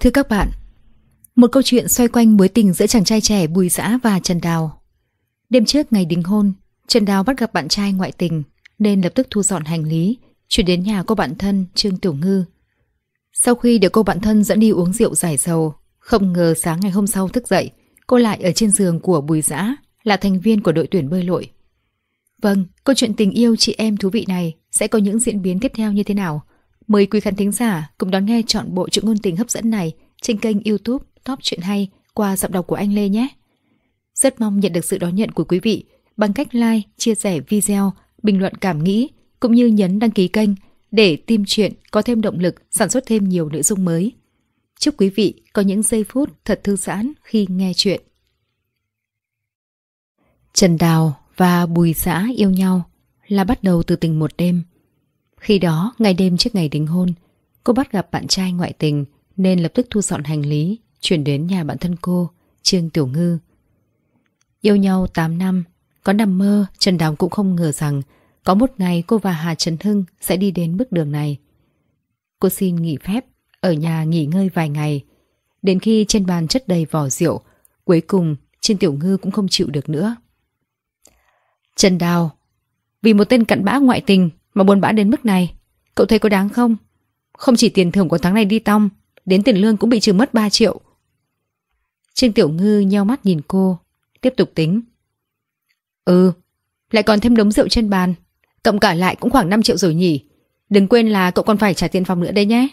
Thưa các bạn, một câu chuyện xoay quanh mối tình giữa chàng trai trẻ Bùi Dã và Trần Đào. Đêm trước ngày đính hôn, Trần Đào bắt gặp bạn trai ngoại tình nên lập tức thu dọn hành lý, chuyển đến nhà cô bạn thân Trương Tiểu Ngư. Sau khi được cô bạn thân dẫn đi uống rượu giải sầu, không ngờ sáng ngày hôm sau thức dậy, cô lại ở trên giường của Bùi Dã, là thành viên của đội tuyển bơi lội. Vâng, câu chuyện tình yêu chị em thú vị này sẽ có những diễn biến tiếp theo như thế nào? Mời quý khán thính giả cùng đón nghe trọn bộ truyện ngôn tình hấp dẫn này trên kênh youtube Top Chuyện Hay qua giọng đọc của anh Lê nhé. Rất mong nhận được sự đón nhận của quý vị bằng cách like, chia sẻ video, bình luận cảm nghĩ cũng như nhấn đăng ký kênh để team chuyện có thêm động lực sản xuất thêm nhiều nội dung mới. Chúc quý vị có những giây phút thật thư giãn khi nghe chuyện. Trần Đào và Bùi Giã yêu nhau là bắt đầu từ tình một đêm. Khi đó, ngày đêm trước ngày đính hôn, cô bắt gặp bạn trai ngoại tình nên lập tức thu dọn hành lý, chuyển đến nhà bạn thân cô, Trương Tiểu Ngư. Yêu nhau 8 năm, có nằm mơ, Trần Đàm cũng không ngờ rằng có một ngày cô và Hà Trần Hưng sẽ đi đến bước đường này. Cô xin nghỉ phép, ở nhà nghỉ ngơi vài ngày. Đến khi trên bàn chất đầy vỏ rượu, cuối cùng trên Tiểu Ngư cũng không chịu được nữa. Trần Đào, vì một tên cặn bã ngoại tình mà buồn bã đến mức này Cậu thấy có đáng không Không chỉ tiền thưởng của tháng này đi tong Đến tiền lương cũng bị trừ mất 3 triệu Trương Tiểu Ngư nheo mắt nhìn cô Tiếp tục tính Ừ Lại còn thêm đống rượu trên bàn Cộng cả lại cũng khoảng 5 triệu rồi nhỉ Đừng quên là cậu còn phải trả tiền phòng nữa đây nhé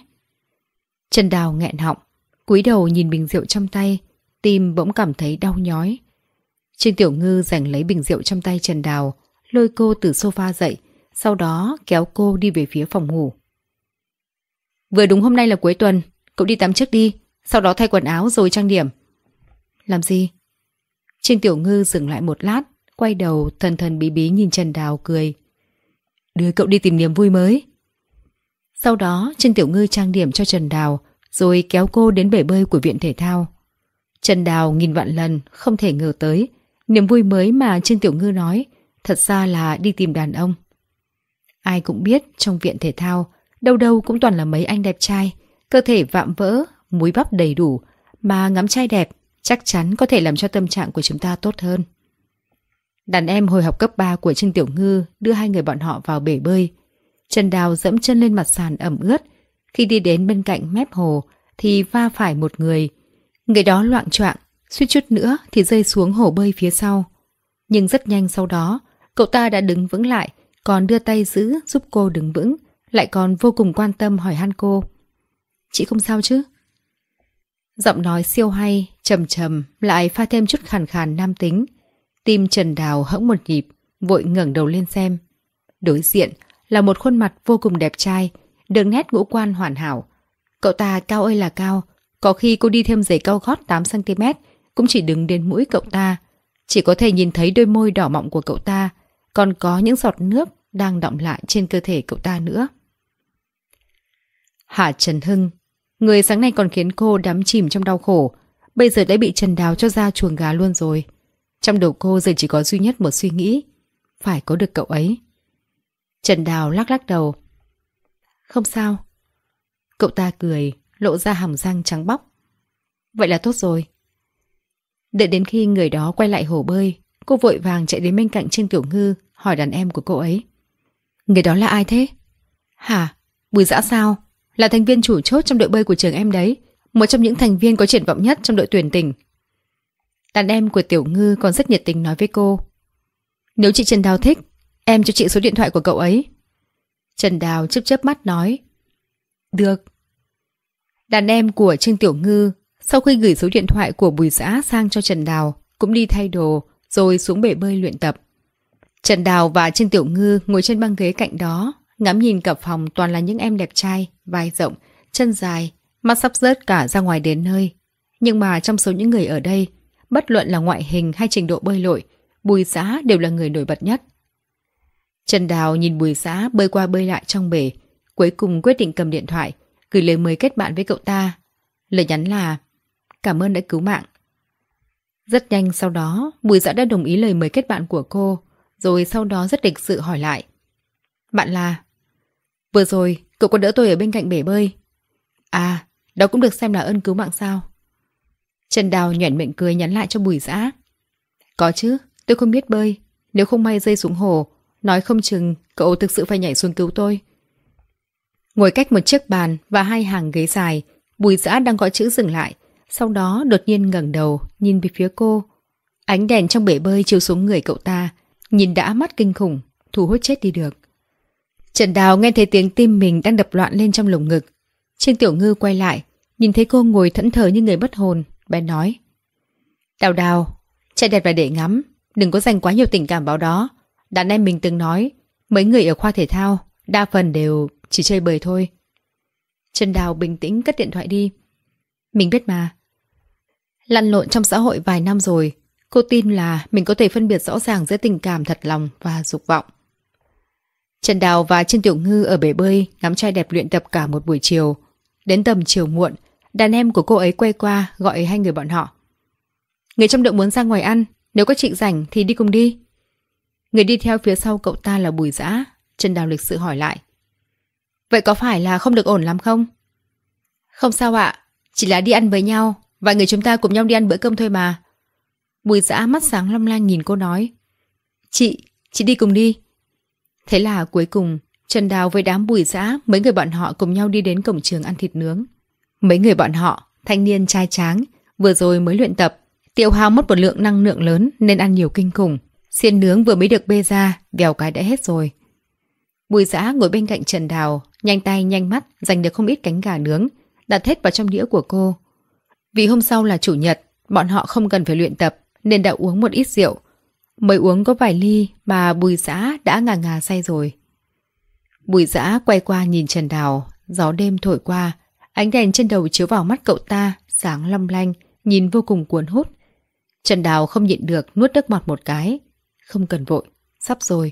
Trần Đào nghẹn họng cúi đầu nhìn bình rượu trong tay Tim bỗng cảm thấy đau nhói Trương Tiểu Ngư giành lấy bình rượu trong tay Trần Đào Lôi cô từ sofa dậy sau đó kéo cô đi về phía phòng ngủ. Vừa đúng hôm nay là cuối tuần, cậu đi tắm trước đi, sau đó thay quần áo rồi trang điểm. Làm gì? Trương Tiểu Ngư dừng lại một lát, quay đầu thần thần bí bí nhìn Trần Đào cười. Đưa cậu đi tìm niềm vui mới. Sau đó Trương Tiểu Ngư trang điểm cho Trần Đào rồi kéo cô đến bể bơi của viện thể thao. Trần Đào nghìn vạn lần không thể ngờ tới, niềm vui mới mà Trương Tiểu Ngư nói thật ra là đi tìm đàn ông. Ai cũng biết trong viện thể thao, đâu đâu cũng toàn là mấy anh đẹp trai, cơ thể vạm vỡ, muối bắp đầy đủ, mà ngắm trai đẹp chắc chắn có thể làm cho tâm trạng của chúng ta tốt hơn. Đàn em hồi học cấp 3 của Trương Tiểu Ngư đưa hai người bọn họ vào bể bơi. Trần Đào dẫm chân lên mặt sàn ẩm ướt. Khi đi đến bên cạnh mép hồ thì va phải một người. Người đó loạn choạng, suýt chút nữa thì rơi xuống hồ bơi phía sau. Nhưng rất nhanh sau đó, cậu ta đã đứng vững lại, còn đưa tay giữ giúp cô đứng vững, lại còn vô cùng quan tâm hỏi han cô. Chị không sao chứ? Giọng nói siêu hay, trầm trầm, lại pha thêm chút khàn khàn nam tính. Tim Trần Đào hẫng một nhịp, vội ngẩng đầu lên xem. Đối diện là một khuôn mặt vô cùng đẹp trai, đường nét ngũ quan hoàn hảo. Cậu ta cao ơi là cao, có khi cô đi thêm giày cao gót 8cm cũng chỉ đứng đến mũi cậu ta. Chỉ có thể nhìn thấy đôi môi đỏ mọng của cậu ta, còn có những giọt nước đang động lại trên cơ thể cậu ta nữa. Hạ Trần Hưng, người sáng nay còn khiến cô đắm chìm trong đau khổ, bây giờ đã bị Trần Đào cho ra chuồng gà luôn rồi. Trong đầu cô giờ chỉ có duy nhất một suy nghĩ, phải có được cậu ấy. Trần Đào lắc lắc đầu. Không sao. Cậu ta cười, lộ ra hàm răng trắng bóc. Vậy là tốt rồi. Đợi đến khi người đó quay lại hồ bơi, cô vội vàng chạy đến bên cạnh Trương Tiểu Ngư, hỏi đàn em của cô ấy. Người đó là ai thế? Hả? Bùi dã sao? Là thành viên chủ chốt trong đội bơi của trường em đấy. Một trong những thành viên có triển vọng nhất trong đội tuyển tỉnh. Đàn em của Tiểu Ngư còn rất nhiệt tình nói với cô. Nếu chị Trần Đào thích, em cho chị số điện thoại của cậu ấy. Trần Đào chớp chớp mắt nói. Được. Đàn em của Trương Tiểu Ngư sau khi gửi số điện thoại của Bùi Giã sang cho Trần Đào cũng đi thay đồ rồi xuống bể bơi luyện tập. Trần Đào và Trương Tiểu Ngư ngồi trên băng ghế cạnh đó, ngắm nhìn cặp phòng toàn là những em đẹp trai, vai rộng, chân dài, mắt sắp rớt cả ra ngoài đến nơi. Nhưng mà trong số những người ở đây, bất luận là ngoại hình hay trình độ bơi lội, Bùi Giá đều là người nổi bật nhất. Trần Đào nhìn Bùi Giá bơi qua bơi lại trong bể, cuối cùng quyết định cầm điện thoại, gửi lời mời kết bạn với cậu ta. Lời nhắn là Cảm ơn đã cứu mạng. Rất nhanh sau đó, Bùi Giá đã đồng ý lời mời kết bạn của cô, rồi sau đó rất lịch sự hỏi lại. Bạn là? Vừa rồi, cậu có đỡ tôi ở bên cạnh bể bơi. À, đó cũng được xem là ơn cứu mạng sao. Trần Đào nhuẩn miệng cười nhắn lại cho bùi giã. Có chứ, tôi không biết bơi. Nếu không may rơi xuống hồ, nói không chừng cậu thực sự phải nhảy xuống cứu tôi. Ngồi cách một chiếc bàn và hai hàng ghế dài, bùi giã đang gọi chữ dừng lại. Sau đó đột nhiên ngẩng đầu, nhìn về phía cô. Ánh đèn trong bể bơi chiếu xuống người cậu ta, Nhìn đã mắt kinh khủng, thu hút chết đi được. Trần Đào nghe thấy tiếng tim mình đang đập loạn lên trong lồng ngực. Trương Tiểu Ngư quay lại, nhìn thấy cô ngồi thẫn thờ như người bất hồn, bèn nói. Đào đào, chạy đẹp và để ngắm, đừng có dành quá nhiều tình cảm vào đó. Đàn em mình từng nói, mấy người ở khoa thể thao, đa phần đều chỉ chơi bời thôi. Trần Đào bình tĩnh cất điện thoại đi. Mình biết mà. Lăn lộn trong xã hội vài năm rồi, Cô tin là mình có thể phân biệt rõ ràng giữa tình cảm thật lòng và dục vọng. Trần Đào và Trần Tiểu Ngư ở bể bơi ngắm trai đẹp luyện tập cả một buổi chiều. Đến tầm chiều muộn, đàn em của cô ấy quay qua gọi hai người bọn họ. Người trong đội muốn ra ngoài ăn, nếu có chị rảnh thì đi cùng đi. Người đi theo phía sau cậu ta là Bùi Dã, Trần Đào lịch sự hỏi lại. Vậy có phải là không được ổn lắm không? Không sao ạ, chỉ là đi ăn với nhau, vài người chúng ta cùng nhau đi ăn bữa cơm thôi mà. Bùi Dã mắt sáng long lanh nhìn cô nói. Chị, chị đi cùng đi. Thế là cuối cùng, Trần Đào với đám bùi Dã mấy người bọn họ cùng nhau đi đến cổng trường ăn thịt nướng. Mấy người bọn họ, thanh niên trai tráng, vừa rồi mới luyện tập, tiêu hao mất một lượng năng lượng lớn nên ăn nhiều kinh khủng. Xiên nướng vừa mới được bê ra, vèo cái đã hết rồi. Bùi Dã ngồi bên cạnh Trần Đào, nhanh tay nhanh mắt, giành được không ít cánh gà nướng, đặt hết vào trong đĩa của cô. Vì hôm sau là chủ nhật, bọn họ không cần phải luyện tập, nên đã uống một ít rượu. Mới uống có vài ly mà bùi giã đã ngà ngà say rồi. Bùi giã quay qua nhìn Trần Đào, gió đêm thổi qua, ánh đèn trên đầu chiếu vào mắt cậu ta, sáng long lanh, nhìn vô cùng cuốn hút. Trần Đào không nhịn được nuốt nước mọt một cái. Không cần vội, sắp rồi.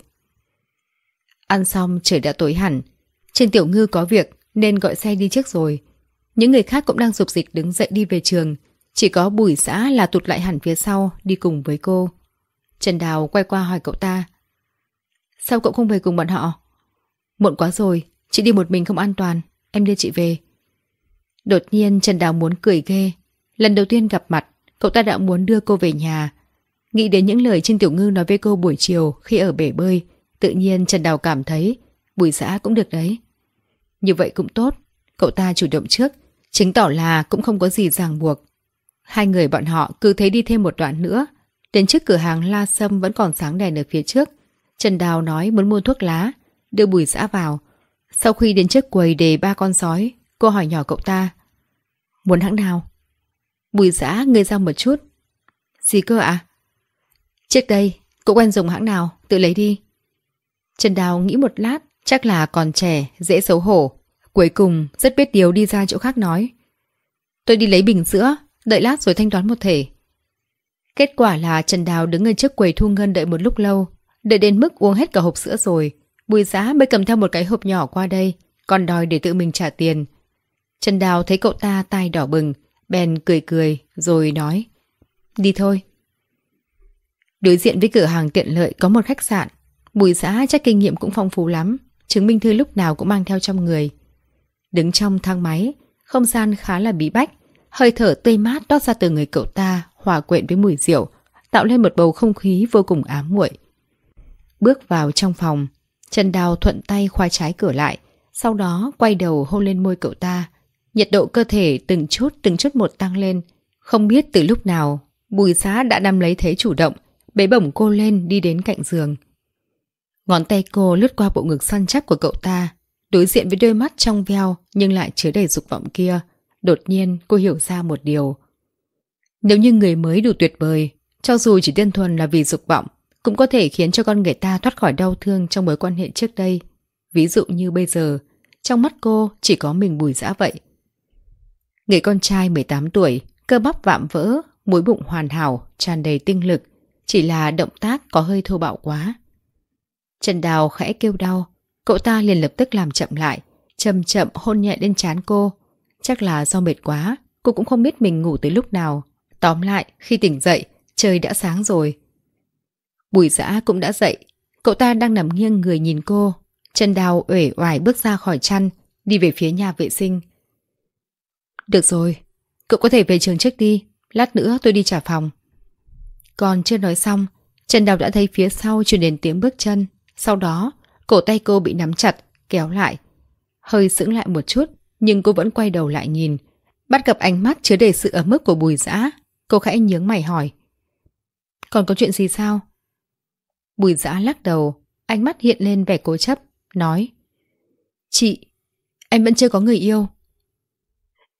Ăn xong trời đã tối hẳn. Trên tiểu ngư có việc nên gọi xe đi trước rồi. Những người khác cũng đang dục dịch đứng dậy đi về trường. Chỉ có bùi xã là tụt lại hẳn phía sau đi cùng với cô. Trần Đào quay qua hỏi cậu ta. Sao cậu không về cùng bọn họ? Muộn quá rồi, chị đi một mình không an toàn, em đưa chị về. Đột nhiên Trần Đào muốn cười ghê. Lần đầu tiên gặp mặt, cậu ta đã muốn đưa cô về nhà. Nghĩ đến những lời Trinh Tiểu Ngư nói với cô buổi chiều khi ở bể bơi, tự nhiên Trần Đào cảm thấy bùi xã cũng được đấy. Như vậy cũng tốt, cậu ta chủ động trước, chứng tỏ là cũng không có gì ràng buộc. Hai người bọn họ cứ thế đi thêm một đoạn nữa. Đến trước cửa hàng La Sâm vẫn còn sáng đèn ở phía trước. Trần Đào nói muốn mua thuốc lá, đưa bùi giã vào. Sau khi đến trước quầy để ba con sói, cô hỏi nhỏ cậu ta. Muốn hãng nào? Bùi giã ngây ra một chút. Gì cơ ạ? À? Trước đây, cô quen dùng hãng nào, tự lấy đi. Trần Đào nghĩ một lát, chắc là còn trẻ, dễ xấu hổ. Cuối cùng, rất biết điều đi ra chỗ khác nói. Tôi đi lấy bình sữa, Đợi lát rồi thanh toán một thể Kết quả là Trần Đào đứng ở trước quầy thu ngân đợi một lúc lâu Đợi đến mức uống hết cả hộp sữa rồi Bùi giá mới cầm theo một cái hộp nhỏ qua đây Còn đòi để tự mình trả tiền Trần Đào thấy cậu ta tai đỏ bừng Bèn cười cười rồi nói Đi thôi Đối diện với cửa hàng tiện lợi có một khách sạn Bùi giã chắc kinh nghiệm cũng phong phú lắm Chứng minh thư lúc nào cũng mang theo trong người Đứng trong thang máy Không gian khá là bí bách Hơi thở tươi mát toát ra từ người cậu ta, hòa quyện với mùi rượu, tạo lên một bầu không khí vô cùng ám muội. Bước vào trong phòng, Trần Đào thuận tay khoa trái cửa lại, sau đó quay đầu hôn lên môi cậu ta. Nhiệt độ cơ thể từng chút từng chút một tăng lên. Không biết từ lúc nào, bùi giá đã nắm lấy thế chủ động, bế bổng cô lên đi đến cạnh giường. Ngón tay cô lướt qua bộ ngực săn chắc của cậu ta, đối diện với đôi mắt trong veo nhưng lại chứa đầy dục vọng kia. Đột nhiên cô hiểu ra một điều. Nếu như người mới đủ tuyệt vời, cho dù chỉ đơn thuần là vì dục vọng, cũng có thể khiến cho con người ta thoát khỏi đau thương trong mối quan hệ trước đây. Ví dụ như bây giờ, trong mắt cô chỉ có mình bùi dã vậy. Người con trai 18 tuổi, cơ bắp vạm vỡ, mũi bụng hoàn hảo, tràn đầy tinh lực, chỉ là động tác có hơi thô bạo quá. Trần Đào khẽ kêu đau, cậu ta liền lập tức làm chậm lại, chậm chậm hôn nhẹ lên chán cô, Chắc là do mệt quá, cô cũng không biết mình ngủ tới lúc nào. Tóm lại, khi tỉnh dậy, trời đã sáng rồi. Bùi giã cũng đã dậy. Cậu ta đang nằm nghiêng người nhìn cô. Chân đào uể oải bước ra khỏi chăn, đi về phía nhà vệ sinh. Được rồi, cậu có thể về trường trước đi. Lát nữa tôi đi trả phòng. Còn chưa nói xong, trần đào đã thấy phía sau truyền đến tiếng bước chân. Sau đó, cổ tay cô bị nắm chặt, kéo lại. Hơi sững lại một chút, nhưng cô vẫn quay đầu lại nhìn. Bắt gặp ánh mắt chứa đầy sự ấm ức của bùi giã, cô khẽ nhướng mày hỏi. Còn có chuyện gì sao? Bùi giã lắc đầu, ánh mắt hiện lên vẻ cố chấp, nói. Chị, em vẫn chưa có người yêu.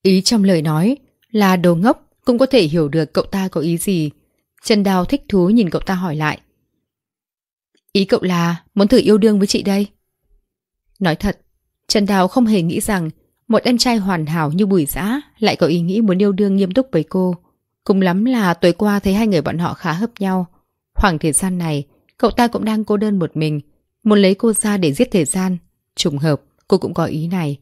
Ý trong lời nói là đồ ngốc cũng có thể hiểu được cậu ta có ý gì. Trần Đào thích thú nhìn cậu ta hỏi lại. Ý cậu là muốn thử yêu đương với chị đây. Nói thật, Trần Đào không hề nghĩ rằng một em trai hoàn hảo như bùi giã lại có ý nghĩ muốn yêu đương nghiêm túc với cô. Cùng lắm là tối qua thấy hai người bọn họ khá hợp nhau. Khoảng thời gian này, cậu ta cũng đang cô đơn một mình, muốn lấy cô ra để giết thời gian. Trùng hợp, cô cũng có ý này.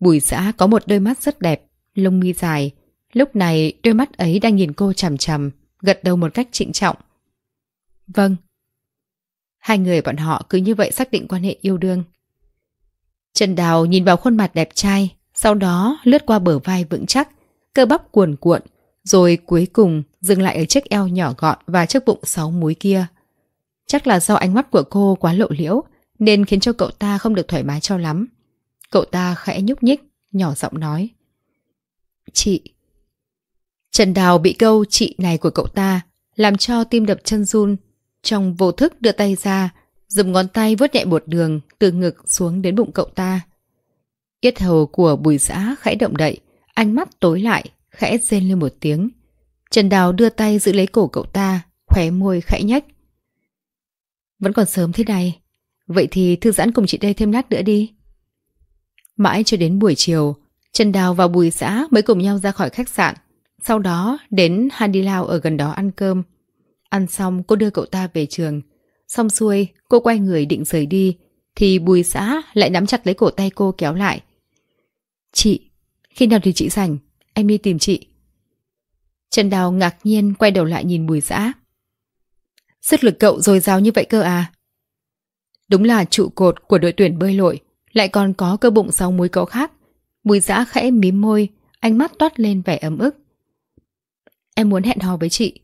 Bùi giã có một đôi mắt rất đẹp, lông mi dài. Lúc này đôi mắt ấy đang nhìn cô chằm chằm, gật đầu một cách trịnh trọng. Vâng. Hai người bọn họ cứ như vậy xác định quan hệ yêu đương. Trần Đào nhìn vào khuôn mặt đẹp trai, sau đó lướt qua bờ vai vững chắc, cơ bắp cuồn cuộn, rồi cuối cùng dừng lại ở chiếc eo nhỏ gọn và chiếc bụng sáu múi kia. Chắc là do ánh mắt của cô quá lộ liễu nên khiến cho cậu ta không được thoải mái cho lắm. Cậu ta khẽ nhúc nhích, nhỏ giọng nói. Chị. Trần Đào bị câu chị này của cậu ta làm cho tim đập chân run, trong vô thức đưa tay ra Dùng ngón tay vớt nhẹ bột đường từ ngực xuống đến bụng cậu ta. Yết hầu của bùi giã khẽ động đậy, ánh mắt tối lại, khẽ rên lên một tiếng. Trần Đào đưa tay giữ lấy cổ cậu ta, khóe môi khẽ nhách. Vẫn còn sớm thế này, vậy thì thư giãn cùng chị đây thêm lát nữa đi. Mãi cho đến buổi chiều, Trần Đào và Bùi Xã mới cùng nhau ra khỏi khách sạn. Sau đó đến Handilao ở gần đó ăn cơm. Ăn xong cô đưa cậu ta về trường. Xong xuôi, cô quay người định rời đi, thì bùi xã lại nắm chặt lấy cổ tay cô kéo lại. Chị, khi nào thì chị rảnh, em đi tìm chị. Trần Đào ngạc nhiên quay đầu lại nhìn bùi xã. Sức lực cậu dồi dào như vậy cơ à? Đúng là trụ cột của đội tuyển bơi lội, lại còn có cơ bụng sau múi cậu khác. Bùi giã khẽ mím môi, ánh mắt toát lên vẻ ấm ức. Em muốn hẹn hò với chị.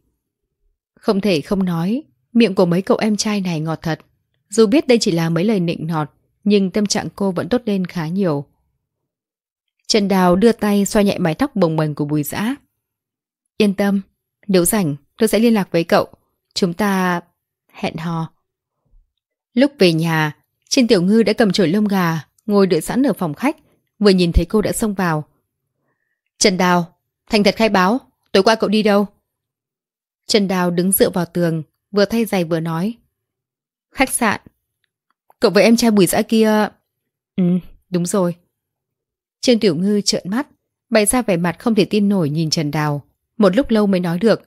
Không thể không nói, Miệng của mấy cậu em trai này ngọt thật. Dù biết đây chỉ là mấy lời nịnh nọt, nhưng tâm trạng cô vẫn tốt lên khá nhiều. Trần Đào đưa tay xoa nhẹ mái tóc bồng bềnh của Bùi Dã. Yên tâm, nếu rảnh, tôi sẽ liên lạc với cậu. Chúng ta... hẹn hò. Lúc về nhà, trên tiểu ngư đã cầm chổi lông gà, ngồi đợi sẵn ở phòng khách, vừa nhìn thấy cô đã xông vào. Trần Đào, thành thật khai báo, tối qua cậu đi đâu? Trần Đào đứng dựa vào tường, Vừa thay giày vừa nói Khách sạn Cậu với em trai bùi dã kia Ừ đúng rồi Trương Tiểu Ngư trợn mắt Bày ra vẻ mặt không thể tin nổi nhìn Trần Đào Một lúc lâu mới nói được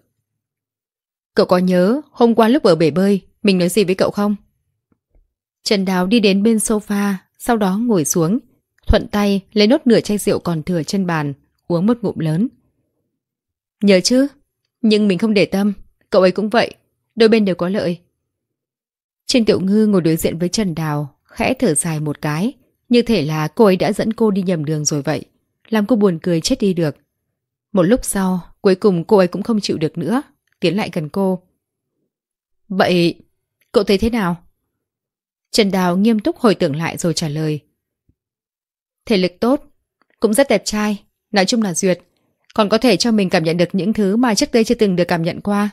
Cậu có nhớ hôm qua lúc ở bể bơi Mình nói gì với cậu không Trần Đào đi đến bên sofa Sau đó ngồi xuống Thuận tay lấy nốt nửa chai rượu còn thừa trên bàn Uống một ngụm lớn Nhớ chứ Nhưng mình không để tâm Cậu ấy cũng vậy Đôi bên đều có lợi. Trên Tiểu Ngư ngồi đối diện với Trần Đào, khẽ thở dài một cái. Như thể là cô ấy đã dẫn cô đi nhầm đường rồi vậy. Làm cô buồn cười chết đi được. Một lúc sau, cuối cùng cô ấy cũng không chịu được nữa. Tiến lại gần cô. Vậy, cậu thấy thế nào? Trần Đào nghiêm túc hồi tưởng lại rồi trả lời. Thể lực tốt, cũng rất đẹp trai, nói chung là duyệt. Còn có thể cho mình cảm nhận được những thứ mà trước đây chưa từng được cảm nhận qua.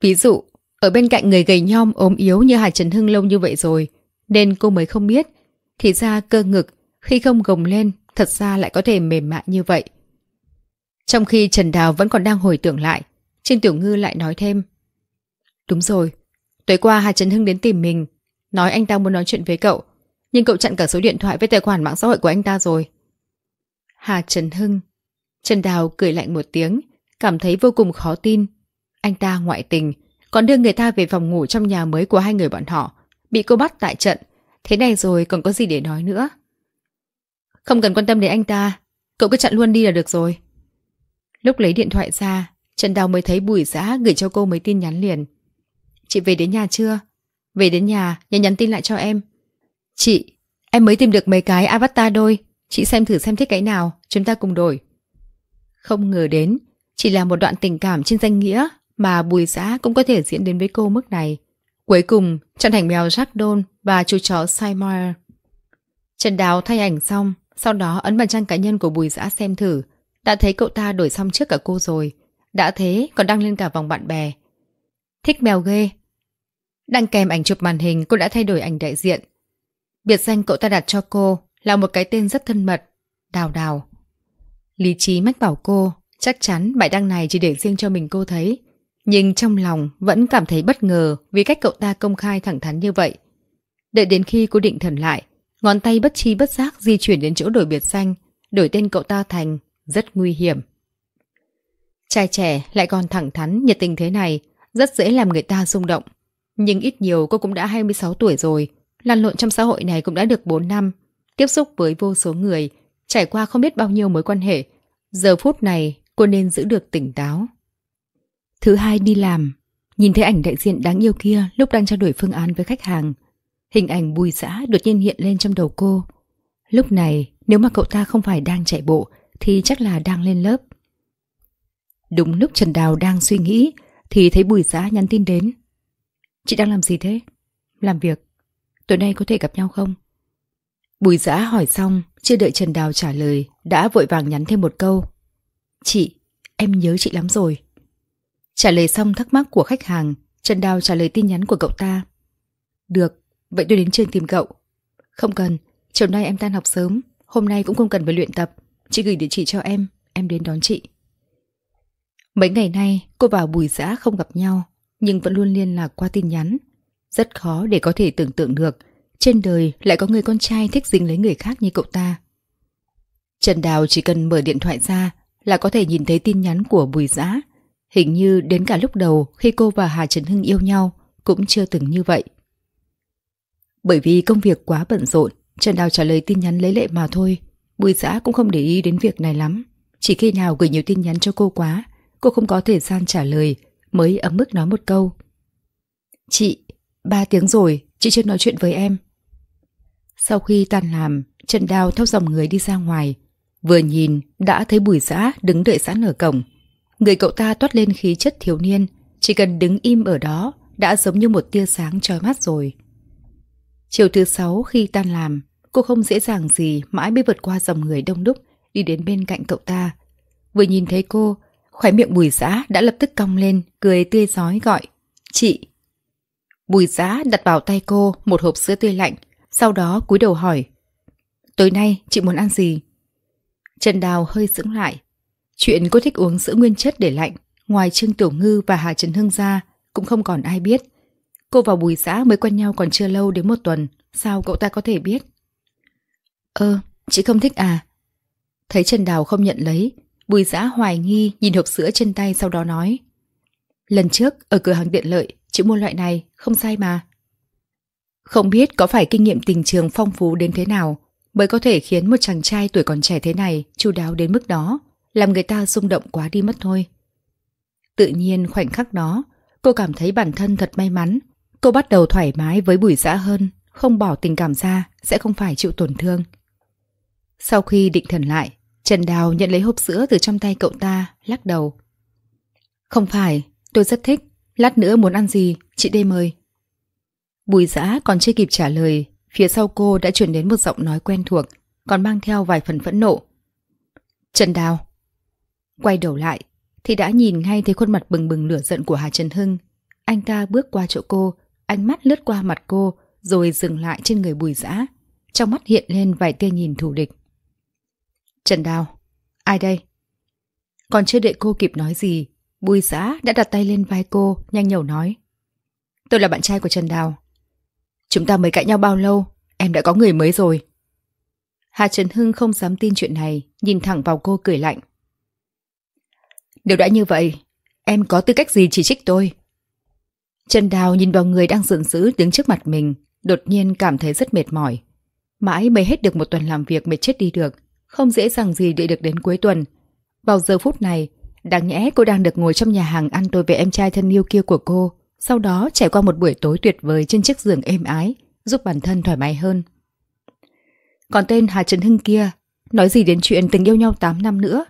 Ví dụ, ở bên cạnh người gầy nhom ốm yếu như Hà Trần Hưng lâu như vậy rồi, nên cô mới không biết. Thì ra cơ ngực, khi không gồng lên, thật ra lại có thể mềm mại như vậy. Trong khi Trần Đào vẫn còn đang hồi tưởng lại, Trương Tiểu Ngư lại nói thêm. Đúng rồi, tối qua Hà Trần Hưng đến tìm mình, nói anh ta muốn nói chuyện với cậu, nhưng cậu chặn cả số điện thoại với tài khoản mạng xã hội của anh ta rồi. Hà Trần Hưng Trần Đào cười lạnh một tiếng, cảm thấy vô cùng khó tin anh ta ngoại tình, còn đưa người ta về phòng ngủ trong nhà mới của hai người bọn họ, bị cô bắt tại trận. Thế này rồi còn có gì để nói nữa. Không cần quan tâm đến anh ta, cậu cứ chặn luôn đi là được rồi. Lúc lấy điện thoại ra, Trần Đào mới thấy Bùi Giã gửi cho cô mấy tin nhắn liền. Chị về đến nhà chưa? Về đến nhà, nhớ nhắn tin lại cho em. Chị, em mới tìm được mấy cái avatar đôi. Chị xem thử xem thích cái nào, chúng ta cùng đổi. Không ngờ đến, chỉ là một đoạn tình cảm trên danh nghĩa mà Bùi Giã cũng có thể diễn đến với cô mức này. Cuối cùng, trận thành mèo Jack Đôn và chú chó Seymour. Trần Đào thay ảnh xong, sau đó ấn vào trang cá nhân của Bùi Giã xem thử. Đã thấy cậu ta đổi xong trước cả cô rồi. Đã thế còn đăng lên cả vòng bạn bè. Thích mèo ghê. Đăng kèm ảnh chụp màn hình cô đã thay đổi ảnh đại diện. Biệt danh cậu ta đặt cho cô là một cái tên rất thân mật. Đào đào. Lý trí mách bảo cô, chắc chắn bài đăng này chỉ để riêng cho mình cô thấy nhưng trong lòng vẫn cảm thấy bất ngờ vì cách cậu ta công khai thẳng thắn như vậy. Đợi đến khi cô định thần lại, ngón tay bất chi bất giác di chuyển đến chỗ đổi biệt danh, đổi tên cậu ta thành rất nguy hiểm. Trai trẻ lại còn thẳng thắn, nhiệt tình thế này, rất dễ làm người ta rung động. Nhưng ít nhiều cô cũng đã 26 tuổi rồi, lăn lộn trong xã hội này cũng đã được 4 năm, tiếp xúc với vô số người, trải qua không biết bao nhiêu mối quan hệ. Giờ phút này cô nên giữ được tỉnh táo. Thứ hai đi làm, nhìn thấy ảnh đại diện đáng yêu kia lúc đang trao đổi phương án với khách hàng. Hình ảnh bùi xã đột nhiên hiện lên trong đầu cô. Lúc này, nếu mà cậu ta không phải đang chạy bộ, thì chắc là đang lên lớp. Đúng lúc Trần Đào đang suy nghĩ, thì thấy bùi xã nhắn tin đến. Chị đang làm gì thế? Làm việc. Tối nay có thể gặp nhau không? Bùi giã hỏi xong, chưa đợi Trần Đào trả lời, đã vội vàng nhắn thêm một câu. Chị, em nhớ chị lắm rồi. Trả lời xong thắc mắc của khách hàng, Trần Đào trả lời tin nhắn của cậu ta. Được, vậy tôi đến trường tìm cậu. Không cần, chiều nay em tan học sớm, hôm nay cũng không cần phải luyện tập. Chị gửi địa chỉ cho em, em đến đón chị. Mấy ngày nay, cô và Bùi Giã không gặp nhau, nhưng vẫn luôn liên lạc qua tin nhắn. Rất khó để có thể tưởng tượng được, trên đời lại có người con trai thích dính lấy người khác như cậu ta. Trần Đào chỉ cần mở điện thoại ra là có thể nhìn thấy tin nhắn của Bùi Giã. Hình như đến cả lúc đầu khi cô và Hà Trần Hưng yêu nhau cũng chưa từng như vậy. Bởi vì công việc quá bận rộn, Trần Đào trả lời tin nhắn lấy lệ mà thôi. Bùi giã cũng không để ý đến việc này lắm. Chỉ khi nào gửi nhiều tin nhắn cho cô quá, cô không có thời gian trả lời, mới ấm mức nói một câu. Chị, ba tiếng rồi, chị chưa nói chuyện với em. Sau khi tan làm, Trần Đào theo dòng người đi ra ngoài. Vừa nhìn, đã thấy bùi giã đứng đợi sẵn ở cổng. Người cậu ta toát lên khí chất thiếu niên, chỉ cần đứng im ở đó đã giống như một tia sáng trói mắt rồi. Chiều thứ sáu khi tan làm, cô không dễ dàng gì mãi mới vượt qua dòng người đông đúc đi đến bên cạnh cậu ta. Vừa nhìn thấy cô, khóe miệng bùi giã đã lập tức cong lên, cười tươi giói gọi. Chị! Bùi giã đặt vào tay cô một hộp sữa tươi lạnh, sau đó cúi đầu hỏi. Tối nay chị muốn ăn gì? Trần Đào hơi sững lại, Chuyện cô thích uống sữa nguyên chất để lạnh, ngoài Trương Tiểu Ngư và Hà Trấn Hưng ra, cũng không còn ai biết. Cô và Bùi Giã mới quen nhau còn chưa lâu đến một tuần, sao cậu ta có thể biết? Ơ, chị không thích à? Thấy Trần Đào không nhận lấy, Bùi Giã hoài nghi nhìn hộp sữa trên tay sau đó nói. Lần trước, ở cửa hàng tiện lợi, chị mua loại này, không sai mà. Không biết có phải kinh nghiệm tình trường phong phú đến thế nào mới có thể khiến một chàng trai tuổi còn trẻ thế này chu đáo đến mức đó làm người ta rung động quá đi mất thôi. Tự nhiên khoảnh khắc đó, cô cảm thấy bản thân thật may mắn. Cô bắt đầu thoải mái với bùi dã hơn, không bỏ tình cảm ra, sẽ không phải chịu tổn thương. Sau khi định thần lại, Trần Đào nhận lấy hộp sữa từ trong tay cậu ta, lắc đầu. Không phải, tôi rất thích, lát nữa muốn ăn gì, chị đây mời. Bùi dã còn chưa kịp trả lời, phía sau cô đã chuyển đến một giọng nói quen thuộc, còn mang theo vài phần phẫn nộ. Trần Đào, Quay đầu lại, thì đã nhìn ngay thấy khuôn mặt bừng bừng lửa giận của Hà Trần Hưng. Anh ta bước qua chỗ cô, ánh mắt lướt qua mặt cô, rồi dừng lại trên người bùi giã. Trong mắt hiện lên vài tia nhìn thù địch. Trần Đào, ai đây? Còn chưa đợi cô kịp nói gì, bùi giã đã đặt tay lên vai cô, nhanh nhẩu nói. Tôi là bạn trai của Trần Đào. Chúng ta mới cãi nhau bao lâu, em đã có người mới rồi. Hà Trần Hưng không dám tin chuyện này, nhìn thẳng vào cô cười lạnh. Nếu đã như vậy, em có tư cách gì chỉ trích tôi? Trần Đào nhìn vào người đang giận dữ đứng trước mặt mình, đột nhiên cảm thấy rất mệt mỏi. Mãi mới hết được một tuần làm việc mệt chết đi được, không dễ dàng gì để được đến cuối tuần. Vào giờ phút này, đáng nhẽ cô đang được ngồi trong nhà hàng ăn tối với em trai thân yêu kia của cô, sau đó trải qua một buổi tối tuyệt vời trên chiếc giường êm ái, giúp bản thân thoải mái hơn. Còn tên Hà Trấn Hưng kia, nói gì đến chuyện tình yêu nhau 8 năm nữa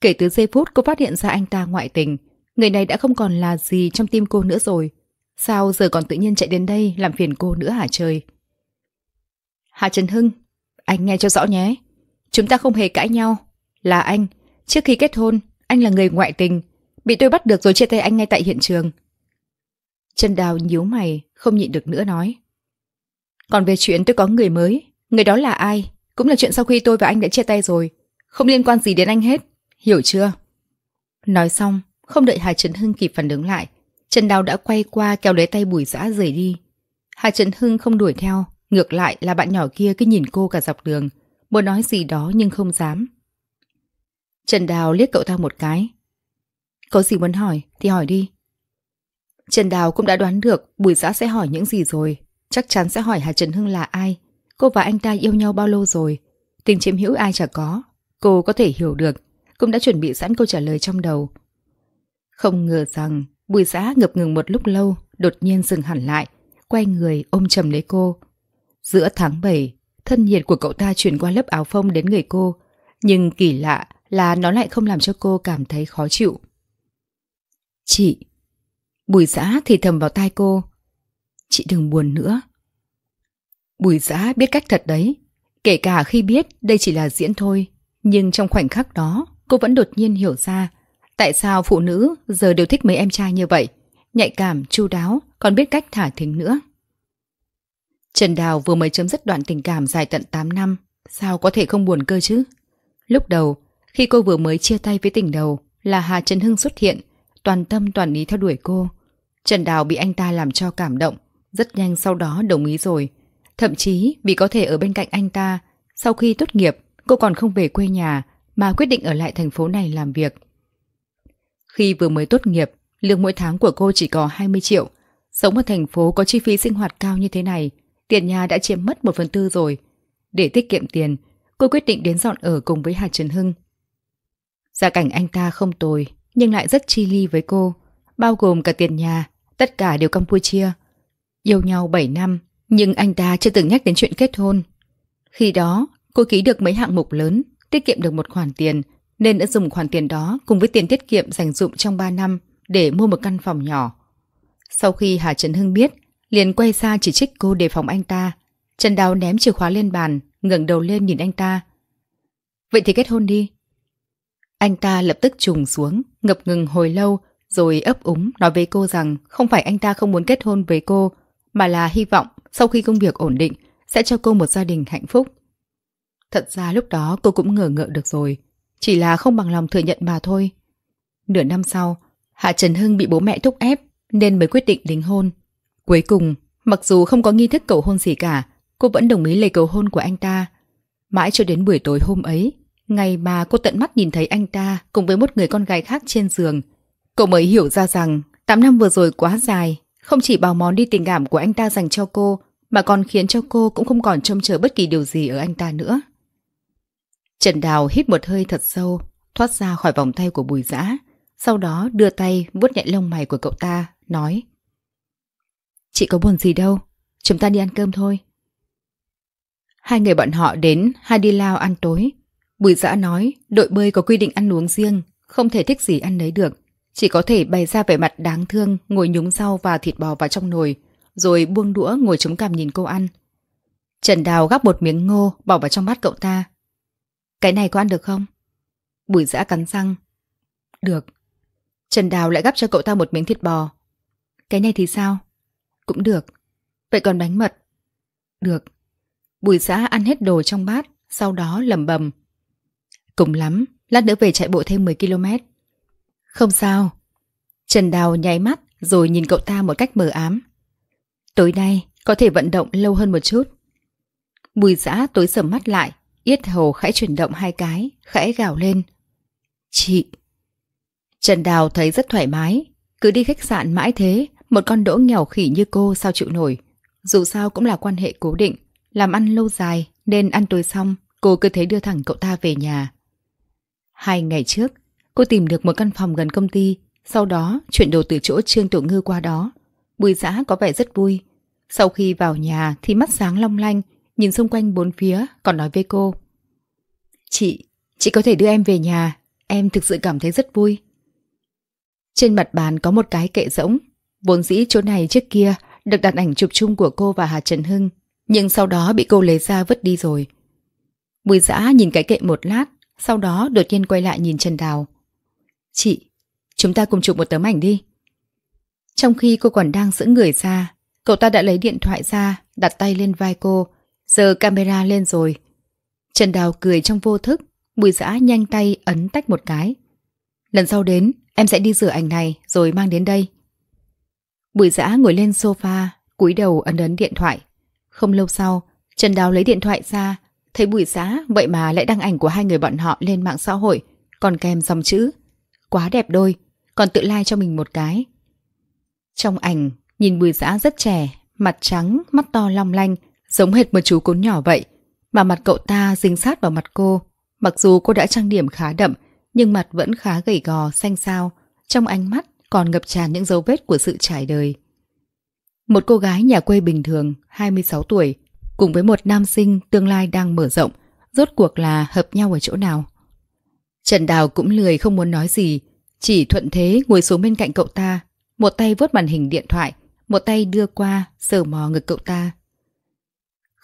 Kể từ giây phút cô phát hiện ra anh ta ngoại tình, người này đã không còn là gì trong tim cô nữa rồi. Sao giờ còn tự nhiên chạy đến đây làm phiền cô nữa hả trời? Hà Trần Hưng, anh nghe cho rõ nhé. Chúng ta không hề cãi nhau. Là anh, trước khi kết hôn, anh là người ngoại tình. Bị tôi bắt được rồi chia tay anh ngay tại hiện trường. Trần Đào nhíu mày, không nhịn được nữa nói. Còn về chuyện tôi có người mới, người đó là ai? Cũng là chuyện sau khi tôi và anh đã chia tay rồi. Không liên quan gì đến anh hết hiểu chưa? Nói xong, không đợi Hà Trấn Hưng kịp phản ứng lại, Trần Đào đã quay qua kéo lấy tay Bùi Dã rời đi. Hà Trấn Hưng không đuổi theo, ngược lại là bạn nhỏ kia cứ nhìn cô cả dọc đường, muốn nói gì đó nhưng không dám. Trần Đào liếc cậu ta một cái. Có gì muốn hỏi thì hỏi đi. Trần Đào cũng đã đoán được Bùi Dã sẽ hỏi những gì rồi, chắc chắn sẽ hỏi Hà Trấn Hưng là ai, cô và anh ta yêu nhau bao lâu rồi, tình chiếm hữu ai chả có, cô có thể hiểu được cũng đã chuẩn bị sẵn câu trả lời trong đầu. Không ngờ rằng Bùi giã ngập ngừng một lúc lâu, đột nhiên dừng hẳn lại, quay người ôm chầm lấy cô. Giữa tháng 7, thân nhiệt của cậu ta chuyển qua lớp áo phông đến người cô, nhưng kỳ lạ là nó lại không làm cho cô cảm thấy khó chịu. Chị! Bùi giã thì thầm vào tai cô. Chị đừng buồn nữa. Bùi giã biết cách thật đấy. Kể cả khi biết đây chỉ là diễn thôi, nhưng trong khoảnh khắc đó, Cô vẫn đột nhiên hiểu ra tại sao phụ nữ giờ đều thích mấy em trai như vậy. Nhạy cảm, chu đáo, còn biết cách thả thính nữa. Trần Đào vừa mới chấm dứt đoạn tình cảm dài tận 8 năm. Sao có thể không buồn cơ chứ? Lúc đầu, khi cô vừa mới chia tay với tình đầu là Hà Trần Hưng xuất hiện, toàn tâm toàn ý theo đuổi cô. Trần Đào bị anh ta làm cho cảm động, rất nhanh sau đó đồng ý rồi. Thậm chí vì có thể ở bên cạnh anh ta, sau khi tốt nghiệp, cô còn không về quê nhà mà quyết định ở lại thành phố này làm việc. Khi vừa mới tốt nghiệp, lương mỗi tháng của cô chỉ có 20 triệu. Sống ở thành phố có chi phí sinh hoạt cao như thế này, tiền nhà đã chiếm mất một phần tư rồi. Để tiết kiệm tiền, cô quyết định đến dọn ở cùng với Hà Trần Hưng. Gia cảnh anh ta không tồi, nhưng lại rất chi ly với cô, bao gồm cả tiền nhà, tất cả đều Campuchia. Yêu nhau 7 năm, nhưng anh ta chưa từng nhắc đến chuyện kết hôn. Khi đó, cô ký được mấy hạng mục lớn tiết kiệm được một khoản tiền nên đã dùng khoản tiền đó cùng với tiền tiết kiệm dành dụng trong 3 năm để mua một căn phòng nhỏ. Sau khi Hà Trấn Hưng biết, liền quay ra chỉ trích cô đề phòng anh ta. Trần Đào ném chìa khóa lên bàn, ngẩng đầu lên nhìn anh ta. Vậy thì kết hôn đi. Anh ta lập tức trùng xuống, ngập ngừng hồi lâu, rồi ấp úng nói với cô rằng không phải anh ta không muốn kết hôn với cô, mà là hy vọng sau khi công việc ổn định sẽ cho cô một gia đình hạnh phúc. Thật ra lúc đó cô cũng ngờ ngợ được rồi, chỉ là không bằng lòng thừa nhận mà thôi. Nửa năm sau, Hạ Trần Hưng bị bố mẹ thúc ép nên mới quyết định đính hôn. Cuối cùng, mặc dù không có nghi thức cầu hôn gì cả, cô vẫn đồng ý lấy cầu hôn của anh ta. Mãi cho đến buổi tối hôm ấy, ngày mà cô tận mắt nhìn thấy anh ta cùng với một người con gái khác trên giường, cô mới hiểu ra rằng 8 năm vừa rồi quá dài, không chỉ bào món đi tình cảm của anh ta dành cho cô, mà còn khiến cho cô cũng không còn trông chờ bất kỳ điều gì ở anh ta nữa. Trần Đào hít một hơi thật sâu, thoát ra khỏi vòng tay của Bùi Giã, sau đó đưa tay vuốt nhẹ lông mày của cậu ta, nói Chị có buồn gì đâu, chúng ta đi ăn cơm thôi. Hai người bọn họ đến hai đi lao ăn tối. Bùi Giã nói đội bơi có quy định ăn uống riêng, không thể thích gì ăn đấy được. Chỉ có thể bày ra vẻ mặt đáng thương ngồi nhúng rau và thịt bò vào trong nồi, rồi buông đũa ngồi chống cằm nhìn cô ăn. Trần Đào gắp một miếng ngô bỏ vào trong mắt cậu ta, cái này có ăn được không? Bùi giã cắn răng. Được. Trần Đào lại gắp cho cậu ta một miếng thịt bò. Cái này thì sao? Cũng được. Vậy còn bánh mật? Được. Bùi giã ăn hết đồ trong bát, sau đó lầm bầm. cũng lắm, lát nữa về chạy bộ thêm 10 km. Không sao. Trần Đào nháy mắt rồi nhìn cậu ta một cách mờ ám. Tối nay, có thể vận động lâu hơn một chút. Bùi giã tối sầm mắt lại, Yết hầu khẽ chuyển động hai cái, khẽ gào lên. Chị! Trần Đào thấy rất thoải mái, cứ đi khách sạn mãi thế, một con đỗ nghèo khỉ như cô sao chịu nổi. Dù sao cũng là quan hệ cố định, làm ăn lâu dài nên ăn tối xong, cô cứ thế đưa thẳng cậu ta về nhà. Hai ngày trước, cô tìm được một căn phòng gần công ty, sau đó chuyển đồ từ chỗ Trương tổ Ngư qua đó. Bùi giã có vẻ rất vui. Sau khi vào nhà thì mắt sáng long lanh, nhìn xung quanh bốn phía, còn nói với cô. Chị, chị có thể đưa em về nhà, em thực sự cảm thấy rất vui. Trên mặt bàn có một cái kệ rỗng, vốn dĩ chỗ này trước kia được đặt ảnh chụp chung của cô và Hà Trần Hưng, nhưng sau đó bị cô lấy ra vứt đi rồi. Bùi dã nhìn cái kệ một lát, sau đó đột nhiên quay lại nhìn Trần Đào. Chị, chúng ta cùng chụp một tấm ảnh đi. Trong khi cô còn đang giữ người ra, cậu ta đã lấy điện thoại ra, đặt tay lên vai cô, Giờ camera lên rồi. Trần Đào cười trong vô thức, Bùi Dã nhanh tay ấn tách một cái. Lần sau đến, em sẽ đi rửa ảnh này rồi mang đến đây. Bùi Dã ngồi lên sofa, cúi đầu ấn ấn điện thoại. Không lâu sau, Trần Đào lấy điện thoại ra, thấy Bùi Dã vậy mà lại đăng ảnh của hai người bọn họ lên mạng xã hội, còn kèm dòng chữ. Quá đẹp đôi, còn tự like cho mình một cái. Trong ảnh, nhìn Bùi Dã rất trẻ, mặt trắng, mắt to long lanh, giống hệt một chú cún nhỏ vậy, mà mặt cậu ta dính sát vào mặt cô. Mặc dù cô đã trang điểm khá đậm, nhưng mặt vẫn khá gầy gò, xanh xao, trong ánh mắt còn ngập tràn những dấu vết của sự trải đời. Một cô gái nhà quê bình thường, 26 tuổi, cùng với một nam sinh tương lai đang mở rộng, rốt cuộc là hợp nhau ở chỗ nào? Trần Đào cũng lười không muốn nói gì, chỉ thuận thế ngồi xuống bên cạnh cậu ta, một tay vuốt màn hình điện thoại, một tay đưa qua sờ mò ngực cậu ta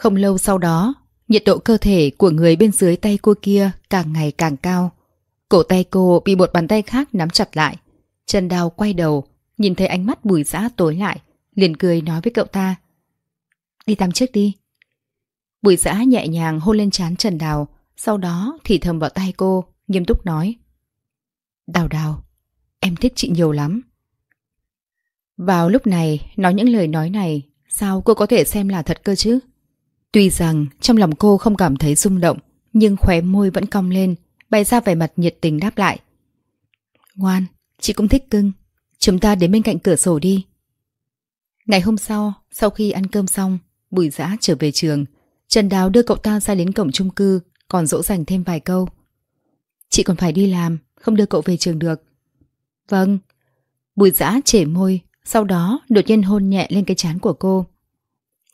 không lâu sau đó, nhiệt độ cơ thể của người bên dưới tay cô kia càng ngày càng cao. Cổ tay cô bị một bàn tay khác nắm chặt lại. Trần Đào quay đầu, nhìn thấy ánh mắt bùi giã tối lại, liền cười nói với cậu ta. Đi tắm trước đi. Bùi giã nhẹ nhàng hôn lên trán Trần Đào, sau đó thì thầm vào tay cô, nghiêm túc nói. Đào đào, em thích chị nhiều lắm. Vào lúc này, nói những lời nói này, sao cô có thể xem là thật cơ chứ? Tuy rằng trong lòng cô không cảm thấy rung động, nhưng khóe môi vẫn cong lên, bày ra vẻ mặt nhiệt tình đáp lại. Ngoan, chị cũng thích cưng. Chúng ta đến bên cạnh cửa sổ đi. Ngày hôm sau, sau khi ăn cơm xong, Bùi giã trở về trường. Trần Đào đưa cậu ta ra đến cổng chung cư, còn dỗ dành thêm vài câu. Chị còn phải đi làm, không đưa cậu về trường được. Vâng. Bùi giã chể môi, sau đó đột nhiên hôn nhẹ lên cái chán của cô.